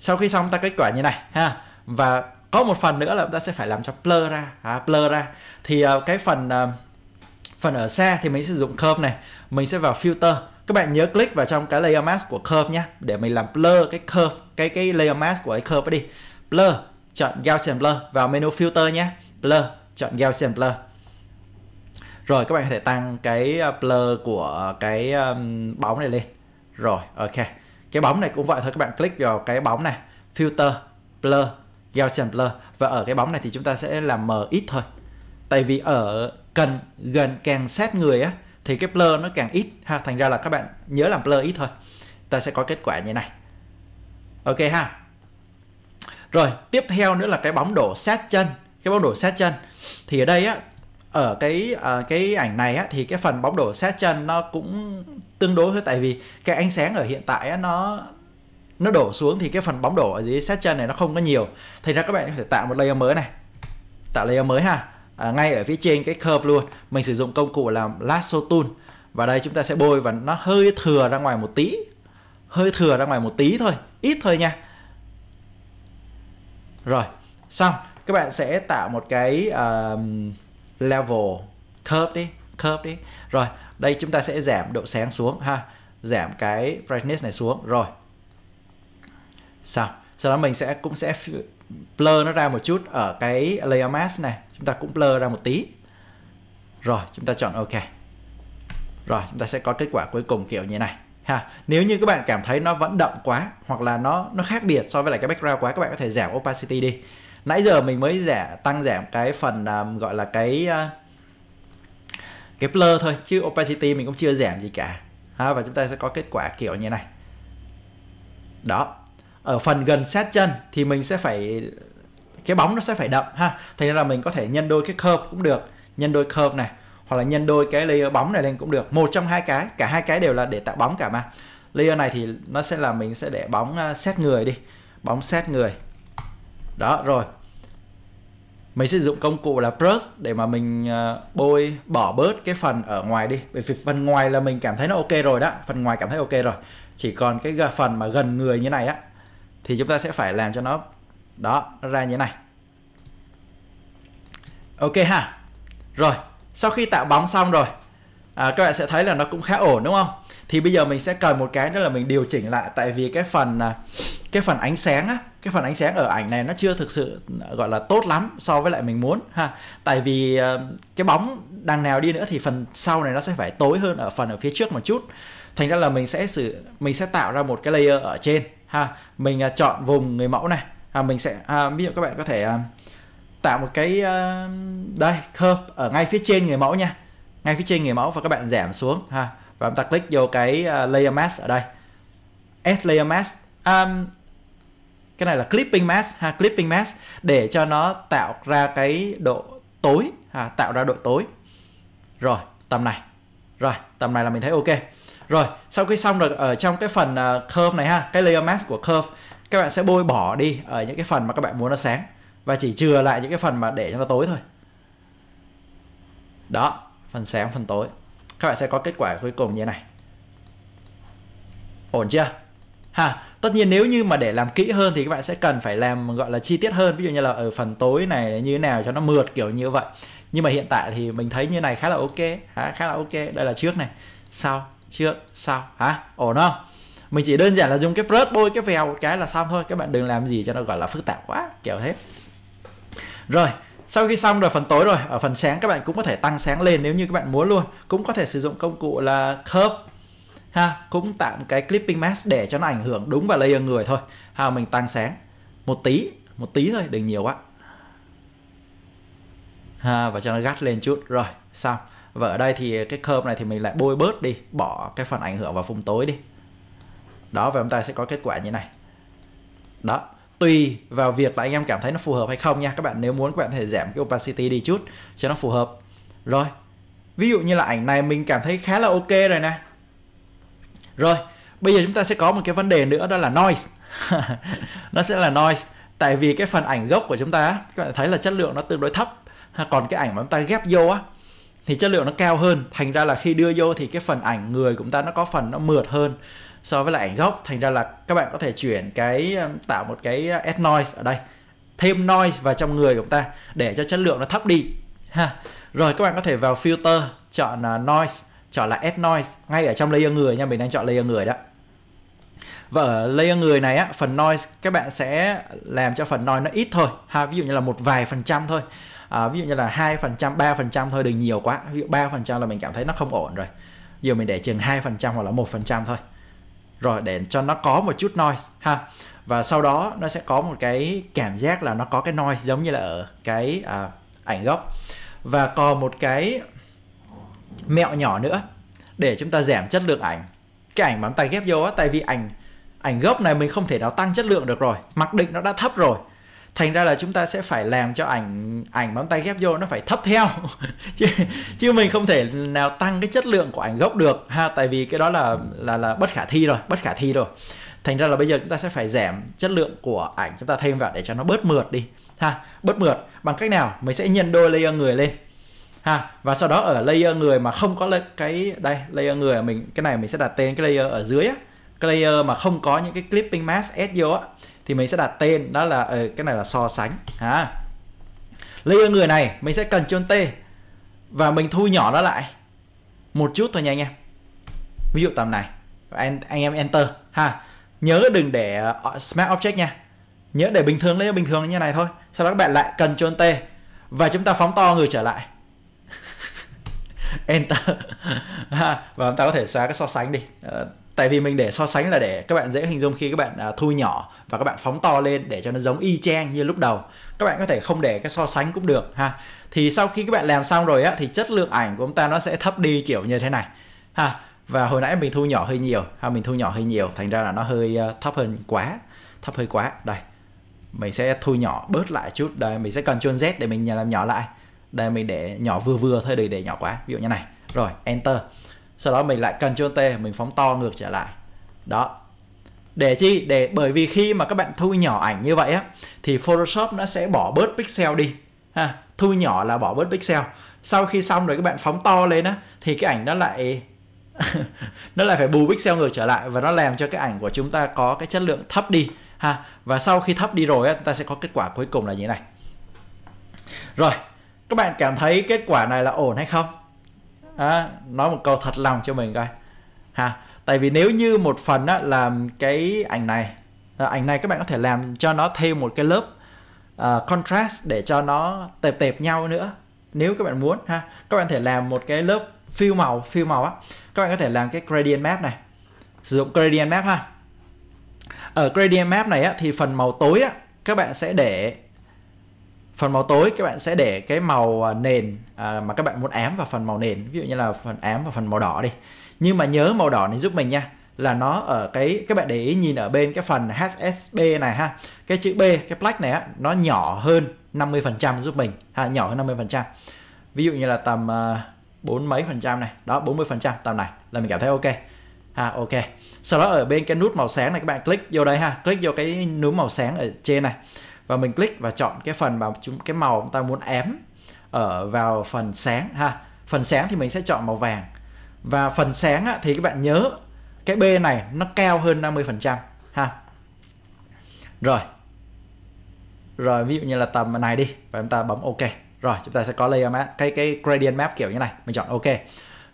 sau khi xong ta kết quả như này ha và có một phần nữa là chúng ta sẽ phải làm cho blur ra à, blur ra thì uh, cái phần uh, phần ở xa thì mình sử dụng curve này mình sẽ vào filter các bạn nhớ click vào trong cái layer mask của curve nhé để mình làm blur cái curve cái cái layer mask của cái curve đi blur chọn Gaussian blur vào menu filter nhé blur chọn Gaussian blur rồi các bạn có thể tăng cái ờ, blur của cái um, bóng này lên rồi ok cái bóng này cũng vậy thôi các bạn click vào cái bóng này filter blur Gaussian blur và ở cái bóng này thì chúng ta sẽ làm mờ ít thôi tại vì ở cần gần càng sát người á thì cái blur nó càng ít ha thành ra là các bạn nhớ làm blur ít thôi ta sẽ có kết quả như này ok ha rồi tiếp theo nữa là cái bóng đổ sát chân cái bóng đổ sát chân thì ở đây á ở cái ở ờ, cái ảnh này á, thì cái phần bóng đổ sát chân nó cũng tương đối thôi tại vì cái ánh sáng ở hiện tại á, nó nó đổ xuống thì cái phần bóng đổ ở dưới sát chân này nó không có nhiều thành ra các bạn có thể tạo một layer mới này tạo layer mới ha à, ngay ở phía trên cái curve luôn mình sử dụng công cụ làm lasso tool và đây chúng ta sẽ bôi và nó hơi thừa ra ngoài một tí hơi thừa ra ngoài một tí thôi ít thôi nha rồi xong các bạn sẽ tạo một cái uh, level curve đi curve đi rồi đây chúng ta sẽ giảm độ sáng xuống ha giảm cái brightness này xuống rồi xong sau đó mình sẽ cũng sẽ blur nó ra một chút ở cái layer mask này chúng ta cũng blur ra một tí rồi chúng ta chọn ok rồi chúng ta sẽ có kết quả cuối cùng kiểu như này ha nếu như các bạn cảm thấy nó vẫn đậm quá hoặc là nó nó khác biệt so với lại cái background quá các bạn có thể giảm opacity đi nãy giờ mình mới giả tăng giảm cái phần um, gọi là cái uh, cái blur thôi chứ opacity mình cũng chưa giảm gì cả ha, và chúng ta sẽ có kết quả kiểu như này đó ở phần gần sát chân thì mình sẽ phải cái bóng nó sẽ phải đậm ha thành ra là mình có thể nhân đôi cái curve cũng được nhân đôi curve này hoặc là nhân đôi cái layer bóng này lên cũng được một trong hai cái cả hai cái đều là để tạo bóng cả mà layer này thì nó sẽ là mình sẽ để bóng à, xét người đi bóng xét người đó rồi mình sử dụng công cụ là brush để mà mình à, bôi bỏ bớt cái phần ở ngoài đi bởi vì phần ngoài là mình cảm thấy nó ok rồi đó phần ngoài cảm thấy ok rồi chỉ còn cái phần mà gần người như này á thì chúng ta sẽ phải làm cho nó đó ra như này ok ha rồi sau khi tạo bóng xong rồi à, các bạn sẽ thấy là nó cũng khá ổn đúng không thì bây giờ mình sẽ cần một cái đó là mình điều chỉnh lại tại vì cái phần à, cái phần ánh sáng á cái phần ánh sáng ở ảnh này nó chưa thực sự à, gọi là tốt lắm so với lại mình muốn ha tại vì à, cái bóng đằng nào đi nữa thì phần sau này nó sẽ phải tối hơn ở phần ở phía trước một chút thành ra là mình sẽ sử mình sẽ tạo ra một cái layer ở trên ha mình chọn vùng người mẫu này à, mình sẽ à, ví dụ các bạn có thể à, tạo một cái à, đây curve ở ngay phía trên người mẫu nha ngay phía trên người mẫu và các bạn giảm xuống ha và chúng ta click vô cái uh, layer mask ở đây add layer mask um, cái này là clipping mask ha clipping mask để cho nó tạo ra cái độ tối ha tạo ra độ tối rồi tầm này rồi tầm này là mình thấy ok rồi sau khi xong được ở trong cái phần uh, curve này ha cái layer mask của curve các bạn sẽ bôi bỏ đi ở những cái phần mà các bạn muốn nó sáng và chỉ chừa lại những cái phần mà để cho nó tối thôi đó phần sáng phần tối các bạn sẽ có kết quả cuối cùng như thế này ổn chưa ha tất nhiên nếu như mà để làm kỹ hơn thì các bạn sẽ cần phải làm gọi là chi tiết hơn ví dụ như là ở phần tối này như thế nào cho nó mượt kiểu như vậy nhưng mà hiện tại thì mình thấy như này khá là ok ha, khá là ok đây là trước này sau trước sau hả ổn không mình chỉ đơn giản là dùng cái rớt bôi cái vèo cái là xong thôi các bạn đừng làm gì cho nó gọi là phức tạp quá kiểu thế rồi sau khi xong rồi phần tối rồi ở phần sáng các bạn cũng có thể tăng sáng lên nếu như các bạn muốn luôn cũng có thể sử dụng công cụ là curve ha cũng tạm cái clipping mask để cho nó ảnh hưởng đúng vào layer người thôi ha mình tăng sáng một tí một tí thôi đừng nhiều quá ha và cho nó gắt lên chút rồi xong và ở đây thì cái curve này thì mình lại bôi bớt đi bỏ cái phần ảnh hưởng vào vùng tối đi đó và chúng ta sẽ có kết quả như này đó tùy vào việc là anh em cảm thấy nó phù hợp hay không nha các bạn nếu muốn các bạn có thể giảm cái opacity đi chút cho nó phù hợp rồi ví dụ như là ảnh này mình cảm thấy khá là ok rồi nè rồi bây giờ chúng ta sẽ có một cái vấn đề nữa đó là noise nó sẽ là noise tại vì cái phần ảnh gốc của chúng ta các bạn thấy là chất lượng nó tương đối thấp còn cái ảnh mà chúng ta ghép vô á thì chất lượng nó cao hơn thành ra là khi đưa vô thì cái phần ảnh người của chúng ta nó có phần nó mượt hơn so với lại ảnh gốc thành ra là các bạn có thể chuyển cái um, tạo một cái uh, add noise ở đây thêm noise vào trong người của ta để cho chất lượng nó thấp đi ha rồi các bạn có thể vào filter chọn uh, noise chọn là add noise ngay ở trong layer người nha mình đang chọn layer người đó và ở layer người này á phần noise các bạn sẽ làm cho phần noise nó ít thôi ha ví dụ như là một vài phần trăm thôi à, ví dụ như là hai phần trăm ba phần trăm thôi đừng nhiều quá ví dụ ba phần trăm là mình cảm thấy nó không ổn rồi giờ mình để chừng hai phần trăm hoặc là một phần trăm thôi rồi để cho nó có một chút noise ha và sau đó nó sẽ có một cái cảm giác là nó có cái noise giống như là ở cái à, ảnh gốc và còn một cái mẹo nhỏ nữa để chúng ta giảm chất lượng ảnh cái ảnh bấm tay ghép vô á tại vì ảnh ảnh gốc này mình không thể nào tăng chất lượng được rồi mặc định nó đã thấp rồi thành ra là chúng ta sẽ phải làm cho ảnh ảnh móng tay ghép vô nó phải thấp theo chứ, chứ mình không thể nào tăng cái chất lượng của ảnh gốc được ha tại vì cái đó là là là bất khả thi rồi bất khả thi rồi thành ra là bây giờ chúng ta sẽ phải giảm chất lượng của ảnh chúng ta thêm vào để cho nó bớt mượt đi ha bớt mượt bằng cách nào mình sẽ nhân đôi layer người lên ha và sau đó ở layer người mà không có cái đây layer người mình cái này mình sẽ đặt tên cái layer ở dưới á cái layer mà không có những cái clipping mask add vô á thì mình sẽ đặt tên đó là ở ờ, cái này là so sánh ha layer người này mình sẽ cần chôn t và mình thu nhỏ nó lại một chút thôi nha anh em ví dụ tầm này anh anh em enter ha nhớ đừng để ờ, smart object nha nhớ để bình thường layer bình thường như này thôi sau đó các bạn lại cần chôn t và chúng ta phóng to người trở lại enter ha, và chúng ta có thể xóa cái so sánh đi ờ, tại vì mình để so sánh là để các bạn dễ hình dung khi các bạn à, thu nhỏ và các bạn phóng to lên để cho nó giống y chang như lúc đầu các bạn có thể không để cái so sánh cũng được ha thì sau khi các bạn làm xong rồi á thì chất lượng ảnh của chúng ta nó sẽ thấp đi kiểu như thế này ha và hồi nãy mình thu nhỏ hơi nhiều ha mình thu nhỏ hơi nhiều thành ra là nó hơi ờ, thấp hơn quá thấp hơi quá đây mình sẽ thu nhỏ bớt lại chút đây mình sẽ cần Ctrl Z để mình làm nhỏ lại đây mình để nhỏ vừa vừa thôi đừng để nhỏ quá ví dụ như này rồi enter sau đó mình lại cần Ctrl T mình phóng to ngược trở lại đó để chi để bởi vì khi mà các bạn thu nhỏ ảnh như vậy á thì Photoshop nó sẽ bỏ bớt pixel đi ha thu nhỏ là bỏ bớt pixel sau khi xong rồi các bạn phóng to lên á thì cái ảnh nó lại nó lại phải bù pixel ngược trở lại và nó làm cho cái ảnh của chúng ta có cái chất lượng thấp đi ha và sau khi thấp đi rồi á, ta sẽ có kết quả cuối cùng là như thế này rồi các bạn cảm thấy kết quả này là ổn hay không à, nói một câu thật lòng cho mình coi ha tại vì nếu như một phần á, là cái ảnh này ờ, ảnh này các bạn có thể làm cho nó thêm một cái lớp uh, contrast để cho nó tệp tệp nhau nữa nếu các bạn muốn ha các bạn có thể làm một cái lớp fill màu fill màu á các bạn có thể làm cái gradient map này sử dụng gradient map ha ở gradient map này á, thì phần màu tối á, các bạn sẽ để phần màu tối các bạn sẽ để cái màu à, nền à, mà các bạn muốn ám vào phần màu nền ví dụ như là phần ám và phần màu đỏ đi nhưng mà nhớ màu đỏ này giúp mình nha là nó ở cái các bạn để ý nhìn ở bên cái phần HSB này ha cái chữ B cái black này á, nó nhỏ hơn 50% giúp mình ha nhỏ hơn 50% ví dụ như là tầm à, bốn mấy phần trăm này đó 40% tầm này là mình cảm thấy ok ha ok sau đó ở bên cái nút màu sáng này các bạn click vô đây ha click vô cái nút màu sáng ở trên này và mình click và chọn cái phần mà chúng cái màu chúng ta muốn ém ở vào phần sáng ha phần sáng thì mình sẽ chọn màu vàng và phần sáng á, thì các bạn nhớ cái B này nó cao hơn 50% ha rồi rồi ví dụ như là tầm này đi và chúng ta bấm OK rồi chúng ta sẽ có layer map cái cái gradient map kiểu như này mình chọn OK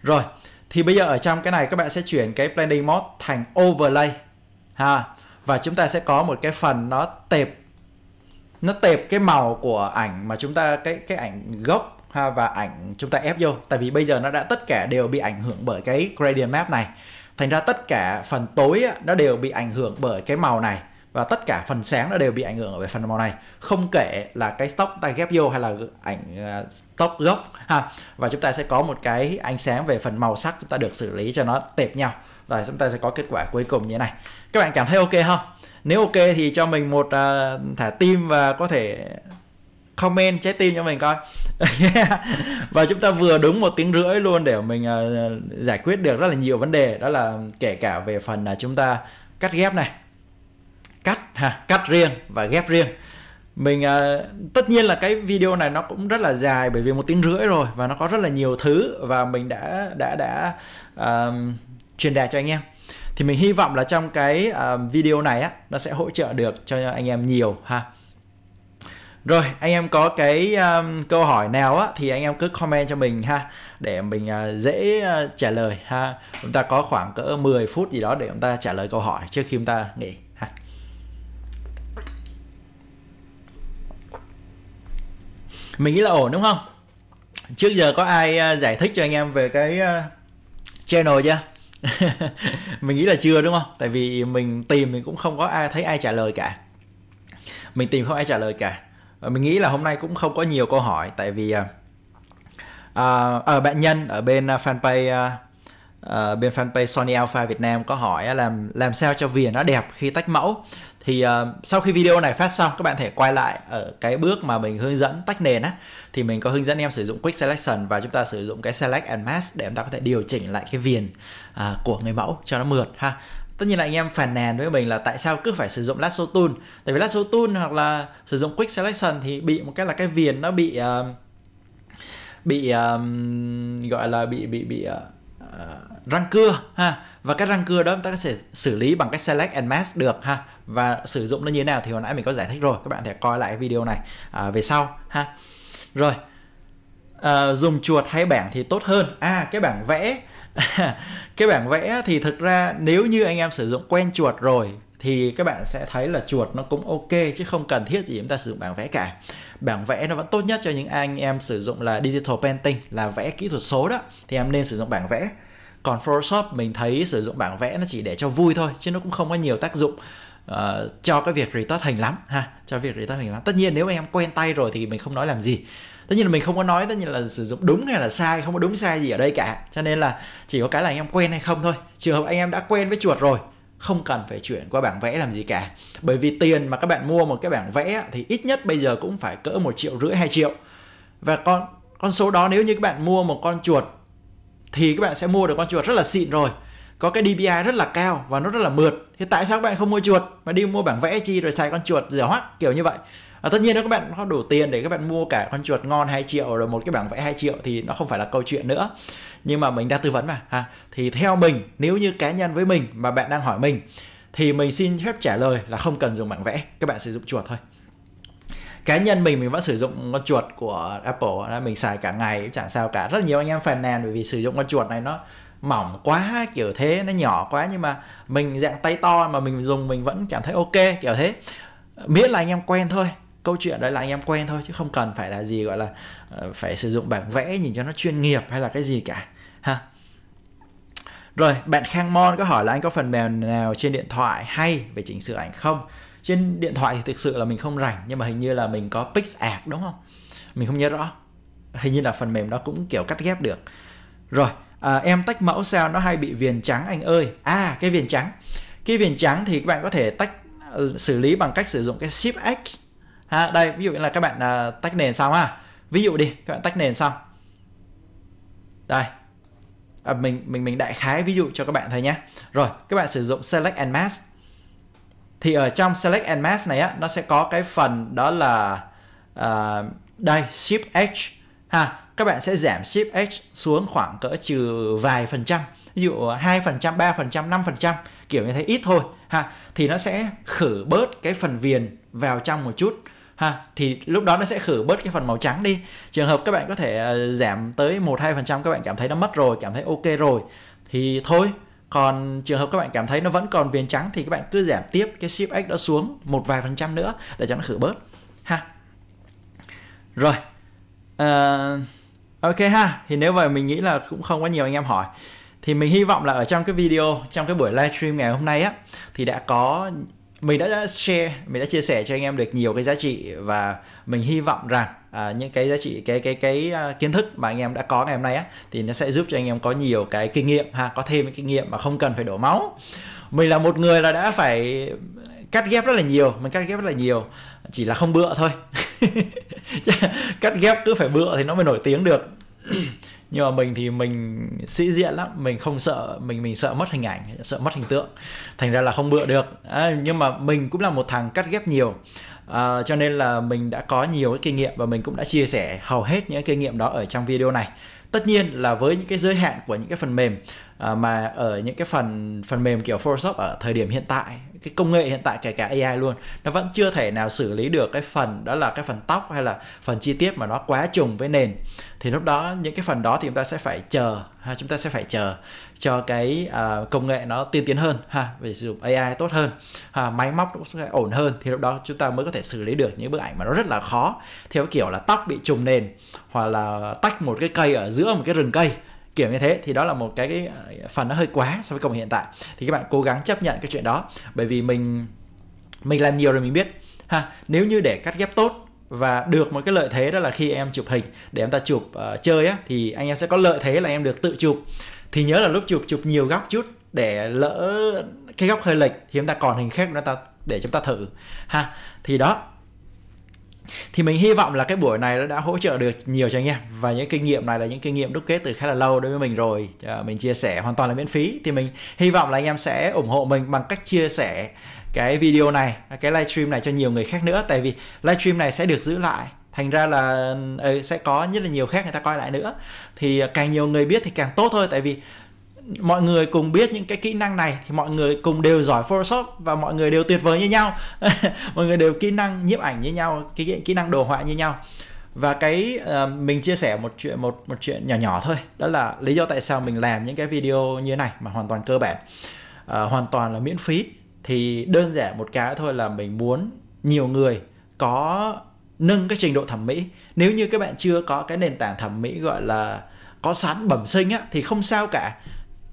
rồi thì bây giờ ở trong cái này các bạn sẽ chuyển cái blending mode thành overlay ha và chúng ta sẽ có một cái phần nó tệp nó tệp cái màu của ảnh mà chúng ta cái cái ảnh gốc ha và ảnh chúng ta ép vô tại vì bây giờ nó đã tất cả đều bị ảnh hưởng bởi cái gradient map này thành ra tất cả phần tối á nó đều bị ảnh hưởng bởi cái màu này và tất cả phần sáng nó đều bị ảnh hưởng bởi phần màu này không kể là cái stock ta ghép vô hay là ảnh ờ, stock gốc ha và chúng ta sẽ có một cái ánh sáng về phần màu sắc chúng ta được xử lý cho nó tệp nhau và chúng ta sẽ có kết quả cuối cùng như thế này các bạn cảm thấy ok không nếu ok thì cho mình một uh, thả tim và có thể comment trái tim cho mình coi và chúng ta vừa đúng một tiếng rưỡi luôn để mình uh, giải quyết được rất là nhiều vấn đề đó là kể cả về phần là chúng ta cắt ghép này cắt ha cắt riêng và ghép riêng mình uh, tất nhiên là cái video này nó cũng rất là dài bởi vì một tiếng rưỡi rồi và nó có rất là nhiều thứ và mình đã đã đã uh, truyền đạt cho anh em thì mình hy vọng là trong cái uh, video này á nó sẽ hỗ trợ được cho anh em nhiều ha rồi anh em có cái um, câu hỏi nào á thì anh em cứ comment cho mình ha để mình uh, dễ uh, trả lời ha chúng ta có khoảng cỡ 10 phút gì đó để chúng ta trả lời câu hỏi trước khi chúng ta nghỉ ha mình nghĩ là ổn đúng không trước giờ có ai uh, giải thích cho anh em về cái uh, channel chưa mình nghĩ là chưa đúng không tại vì mình tìm mình cũng không có ai thấy ai trả lời cả mình tìm không ai trả lời cả và mình nghĩ là hôm nay cũng không có nhiều câu hỏi tại vì à, à, à bạn nhân ở bên à, fanpage à, à, bên fanpage Sony Alpha Việt Nam có hỏi là làm làm sao cho viền nó đẹp khi tách mẫu thì uh, sau khi video này phát xong các bạn thể quay lại ở cái bước mà mình hướng dẫn tách nền á thì mình có hướng dẫn em sử dụng quick selection và chúng ta sử dụng cái select and mask để chúng ta có thể điều chỉnh lại cái viền uh, của người mẫu cho nó mượt ha tất nhiên là anh em phàn nàn với mình là tại sao cứ phải sử dụng lasso tool tại vì lasso tool hoặc là sử dụng quick selection thì bị một cái là cái viền nó bị uh, bị um, gọi là bị bị bị uh, răng cưa ha và cái răng cưa đó chúng ta sẽ xử lý bằng cái select and mask được ha và sử dụng nó như thế nào thì hồi nãy mình có giải thích rồi các bạn thể coi lại video này à, về sau ha rồi à, dùng chuột hay bảng thì tốt hơn à cái bảng vẽ cái bảng vẽ thì thực ra nếu như anh em sử dụng quen chuột rồi thì các bạn sẽ thấy là chuột nó cũng ok chứ không cần thiết gì chúng ta sử dụng bảng vẽ cả bảng vẽ nó vẫn tốt nhất cho những anh em sử dụng là digital painting là vẽ kỹ thuật số đó thì em nên sử dụng bảng vẽ còn Photoshop mình thấy sử dụng bảng vẽ nó chỉ để cho vui thôi chứ nó cũng không có nhiều tác dụng uh, cho cái việc retouch hình lắm ha cho việc retouch hình lắm tất nhiên nếu anh em quen tay rồi thì mình không nói làm gì tất nhiên là mình không có nói tất nhiên là sử dụng đúng hay là sai không có đúng sai gì ở đây cả cho nên là chỉ có cái là anh em quen hay không thôi trường hợp anh em đã quen với chuột rồi không cần phải chuyển qua bảng vẽ làm gì cả bởi vì tiền mà các bạn mua một cái bảng vẽ thì ít nhất bây giờ cũng phải cỡ một triệu rưỡi hai triệu và con con số đó nếu như các bạn mua một con chuột thì các bạn sẽ mua được con chuột rất là xịn rồi có cái DPI rất là cao và nó rất là mượt thì tại sao các bạn không mua chuột mà đi mua bảng vẽ chi rồi xài con chuột dở hoắc kiểu như vậy à, tất nhiên nếu các bạn có đủ tiền để các bạn mua cả con chuột ngon 2 triệu rồi một cái bảng vẽ 2 triệu thì nó không phải là câu chuyện nữa nhưng mà mình đang tư vấn mà ha thì theo mình nếu như cá nhân với mình mà bạn đang hỏi mình thì mình xin phép trả lời là không cần dùng bảng vẽ các bạn sử dụng chuột thôi cá nhân mình mình vẫn sử dụng con chuột của Apple mình xài cả ngày chẳng sao cả rất nhiều anh em phàn nàn bởi vì sử dụng con chuột này nó mỏng quá kiểu thế nó nhỏ quá nhưng mà mình dạng tay to mà mình dùng mình vẫn cảm thấy ok kiểu thế miễn là anh em quen thôi câu chuyện đấy là anh em quen thôi chứ không cần phải là gì gọi là ờ, phải sử dụng bảng vẽ nhìn cho nó chuyên nghiệp hay là cái gì cả ha rồi bạn Khang Mon có hỏi là anh có phần mềm nào trên điện thoại hay về chỉnh sửa ảnh không trên điện thoại thì thực sự là mình không rảnh nhưng mà hình như là mình có PixArt đúng không mình không nhớ rõ hình như là phần mềm đó cũng kiểu cắt ghép được rồi à, em tách mẫu sao nó hay bị viền trắng anh ơi à cái viền trắng cái viền trắng thì các bạn có thể tách ờ, xử lý bằng cách sử dụng cái ship x ha, đây ví dụ như là các bạn à, tách nền xong ha ví dụ đi các bạn tách nền xong đây à, mình mình mình đại khái ví dụ cho các bạn thôi nhé rồi các bạn sử dụng select and mask thì ở trong select and mask này á nó sẽ có cái phần đó là uh, đây shift h ha các bạn sẽ giảm ship H xuống khoảng cỡ trừ vài phần trăm ví dụ 2%, 3%, 5% kiểu như thế ít thôi ha thì nó sẽ khử bớt cái phần viền vào trong một chút ha thì lúc đó nó sẽ khử bớt cái phần màu trắng đi trường hợp các bạn có thể ờ, giảm tới 1 2 phần trăm các bạn cảm thấy nó mất rồi cảm thấy ok rồi thì thôi còn trường hợp các bạn cảm thấy nó vẫn còn viền trắng thì các bạn cứ giảm tiếp cái ship x đó xuống một vài phần trăm nữa để cho nó khử bớt ha rồi uh, ok ha thì nếu vậy mình nghĩ là cũng không có nhiều anh em hỏi thì mình hy vọng là ở trong cái video trong cái buổi livestream ngày hôm nay á thì đã có mình đã share mình đã chia sẻ cho anh em được nhiều cái giá trị và mình hy vọng rằng à, những cái giá trị cái cái cái uh, kiến thức mà anh em đã có ngày hôm nay á thì nó sẽ giúp cho anh em có nhiều cái kinh nghiệm ha có thêm cái kinh nghiệm mà không cần phải đổ máu mình là một người là đã phải cắt ghép rất là nhiều mình cắt ghép rất là nhiều chỉ là không bựa thôi cắt ghép cứ phải bựa thì nó mới nổi tiếng được nhưng mà mình thì mình sĩ diện lắm mình không sợ mình mình sợ mất hình ảnh sợ mất hình tượng thành ra là không bựa được à, nhưng mà mình cũng là một thằng cắt ghép nhiều à, cho nên là mình đã có nhiều cái kinh nghiệm và mình cũng đã chia sẻ hầu hết những cái kinh nghiệm đó ở trong video này tất nhiên là với những cái giới hạn của những cái phần mềm à, mà ở những cái phần phần mềm kiểu Photoshop ở thời điểm hiện tại cái công nghệ hiện tại kể cả AI luôn nó vẫn chưa thể nào xử lý được cái phần đó là cái phần tóc hay là phần chi tiết mà nó quá trùng với nền thì lúc đó những cái phần đó thì chúng ta sẽ phải chờ ha chúng ta sẽ phải chờ cho cái uh, công nghệ nó tiên tiến hơn ha về sử dụng AI tốt hơn ha, máy móc cũng sẽ ổn hơn thì lúc đó chúng ta mới có thể xử lý được những bức ảnh mà nó rất là khó theo kiểu là tóc bị trùng nền hoặc là tách một cái cây ở giữa một cái rừng cây kiểu như thế thì đó là một cái, cái à, phần nó hơi quá so với công việc hiện tại thì các bạn cố gắng chấp nhận cái chuyện đó bởi vì mình mình làm nhiều rồi mình biết ha nếu như để cắt ghép tốt và được một cái lợi thế đó là khi em chụp hình để em ta chụp uh, chơi á thì anh em sẽ có lợi thế là em được tự chụp thì nhớ là lúc chụp chụp nhiều góc chút để lỡ cái góc hơi lệch thì chúng ta còn hình khác để chúng ta thử ha thì đó thì mình hy vọng là cái buổi này nó đã hỗ trợ được nhiều cho anh em và những kinh nghiệm này là những kinh nghiệm đúc kết từ khá là lâu đối với mình rồi ờ, mình chia sẻ hoàn toàn là miễn phí thì mình hy vọng là anh em sẽ ủng hộ mình bằng cách chia sẻ cái video này cái livestream này cho nhiều người khác nữa tại vì livestream này sẽ được giữ lại thành ra là ừ, sẽ có rất là nhiều khác người ta coi lại nữa thì càng nhiều người biết thì càng tốt thôi tại vì mọi người cùng biết những cái kỹ năng này thì mọi người cùng đều giỏi Photoshop và mọi người đều tuyệt vời như nhau mọi người đều kỹ năng nhiếp ảnh như nhau kỹ, kỹ năng đồ họa như nhau và cái uh, mình chia sẻ một chuyện một một chuyện nhỏ nhỏ thôi đó là lý do tại sao mình làm những cái video như này mà hoàn toàn cơ bản uh, hoàn toàn là miễn phí thì đơn giản một cái thôi là mình muốn nhiều người có nâng cái trình độ thẩm mỹ nếu như các bạn chưa có cái nền tảng thẩm mỹ gọi là có sẵn bẩm sinh á thì không sao cả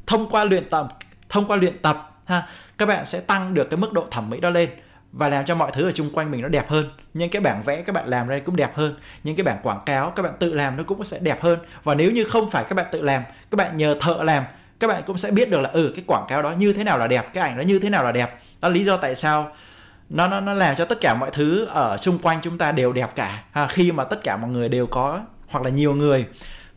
thông qua luyện tập thông qua luyện tập ha các bạn sẽ tăng được cái mức độ thẩm mỹ đó lên và làm cho mọi thứ ở chung quanh mình nó đẹp hơn những cái bảng vẽ các bạn làm ra cũng đẹp hơn những cái bảng quảng cáo các bạn tự làm nó cũng sẽ đẹp hơn và nếu như không phải các bạn tự làm các bạn nhờ thợ làm các bạn cũng sẽ biết được là ừ cái quảng cáo đó như thế nào là đẹp cái ảnh đó như thế nào là đẹp đó là lý do tại sao nó nó nó làm cho tất cả mọi thứ ở xung quanh chúng ta đều đẹp cả à, khi mà tất cả mọi người đều có hoặc là nhiều người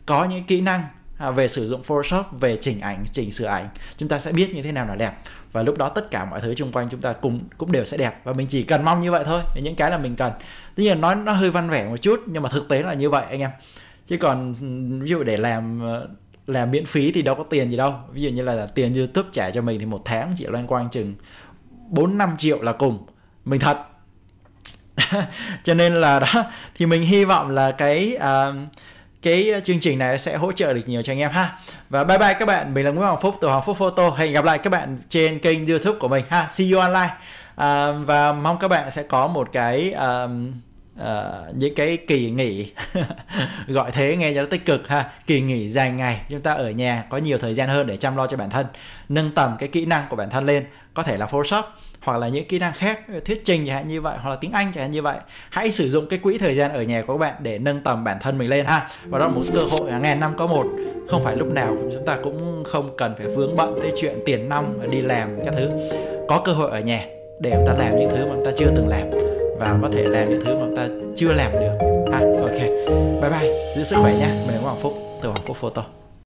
có những kỹ năng À, về sử dụng Photoshop về chỉnh ảnh chỉnh sửa ảnh chúng ta sẽ biết như thế nào là đẹp và lúc đó tất cả mọi thứ xung quanh chúng ta cũng cũng đều sẽ đẹp và mình chỉ cần mong như vậy thôi những cái là mình cần tuy nhiên nói nó hơi văn vẻ một chút nhưng mà thực tế là như vậy anh em chứ còn ví dụ để làm làm miễn phí thì đâu có tiền gì đâu ví dụ như là tiền YouTube trả cho mình thì một tháng chỉ loanh quanh chừng 4 năm triệu là cùng mình thật cho nên là đó thì mình hy vọng là cái uh, cái ờ, chương trình này sẽ hỗ trợ được nhiều cho anh em ha và bye bye các bạn mình là Nguyễn Hoàng Phúc từ Hoàng Phúc Photo hẹn gặp lại các bạn trên kênh YouTube của mình ha see you online à, và mong các bạn sẽ có một cái um, uh, những cái kỳ nghỉ gọi thế nghe cho nó tích cực ha kỳ nghỉ dài ngày chúng ta ở nhà có nhiều thời gian hơn để chăm lo cho bản thân nâng tầm cái kỹ năng của bản thân lên có thể là photoshop hoặc là những kỹ năng khác thuyết trình chẳng hạn như vậy hoặc là tiếng Anh chẳng hạn như vậy hãy sử dụng cái quỹ thời gian ở nhà của các bạn để nâng tầm bản thân mình lên ha và đó là một cơ hội à, ngàn năm có một không phải lúc nào chúng ta cũng không cần phải vướng bận tới chuyện tiền nong đi làm các thứ có cơ hội ở nhà để chúng ta làm những thứ mà chúng ta chưa từng làm và có thể làm những thứ mà chúng ta chưa làm được ha ok bye bye giữ sức khỏe nha mình là Hoàng Phúc từ Hoàng Phúc Photo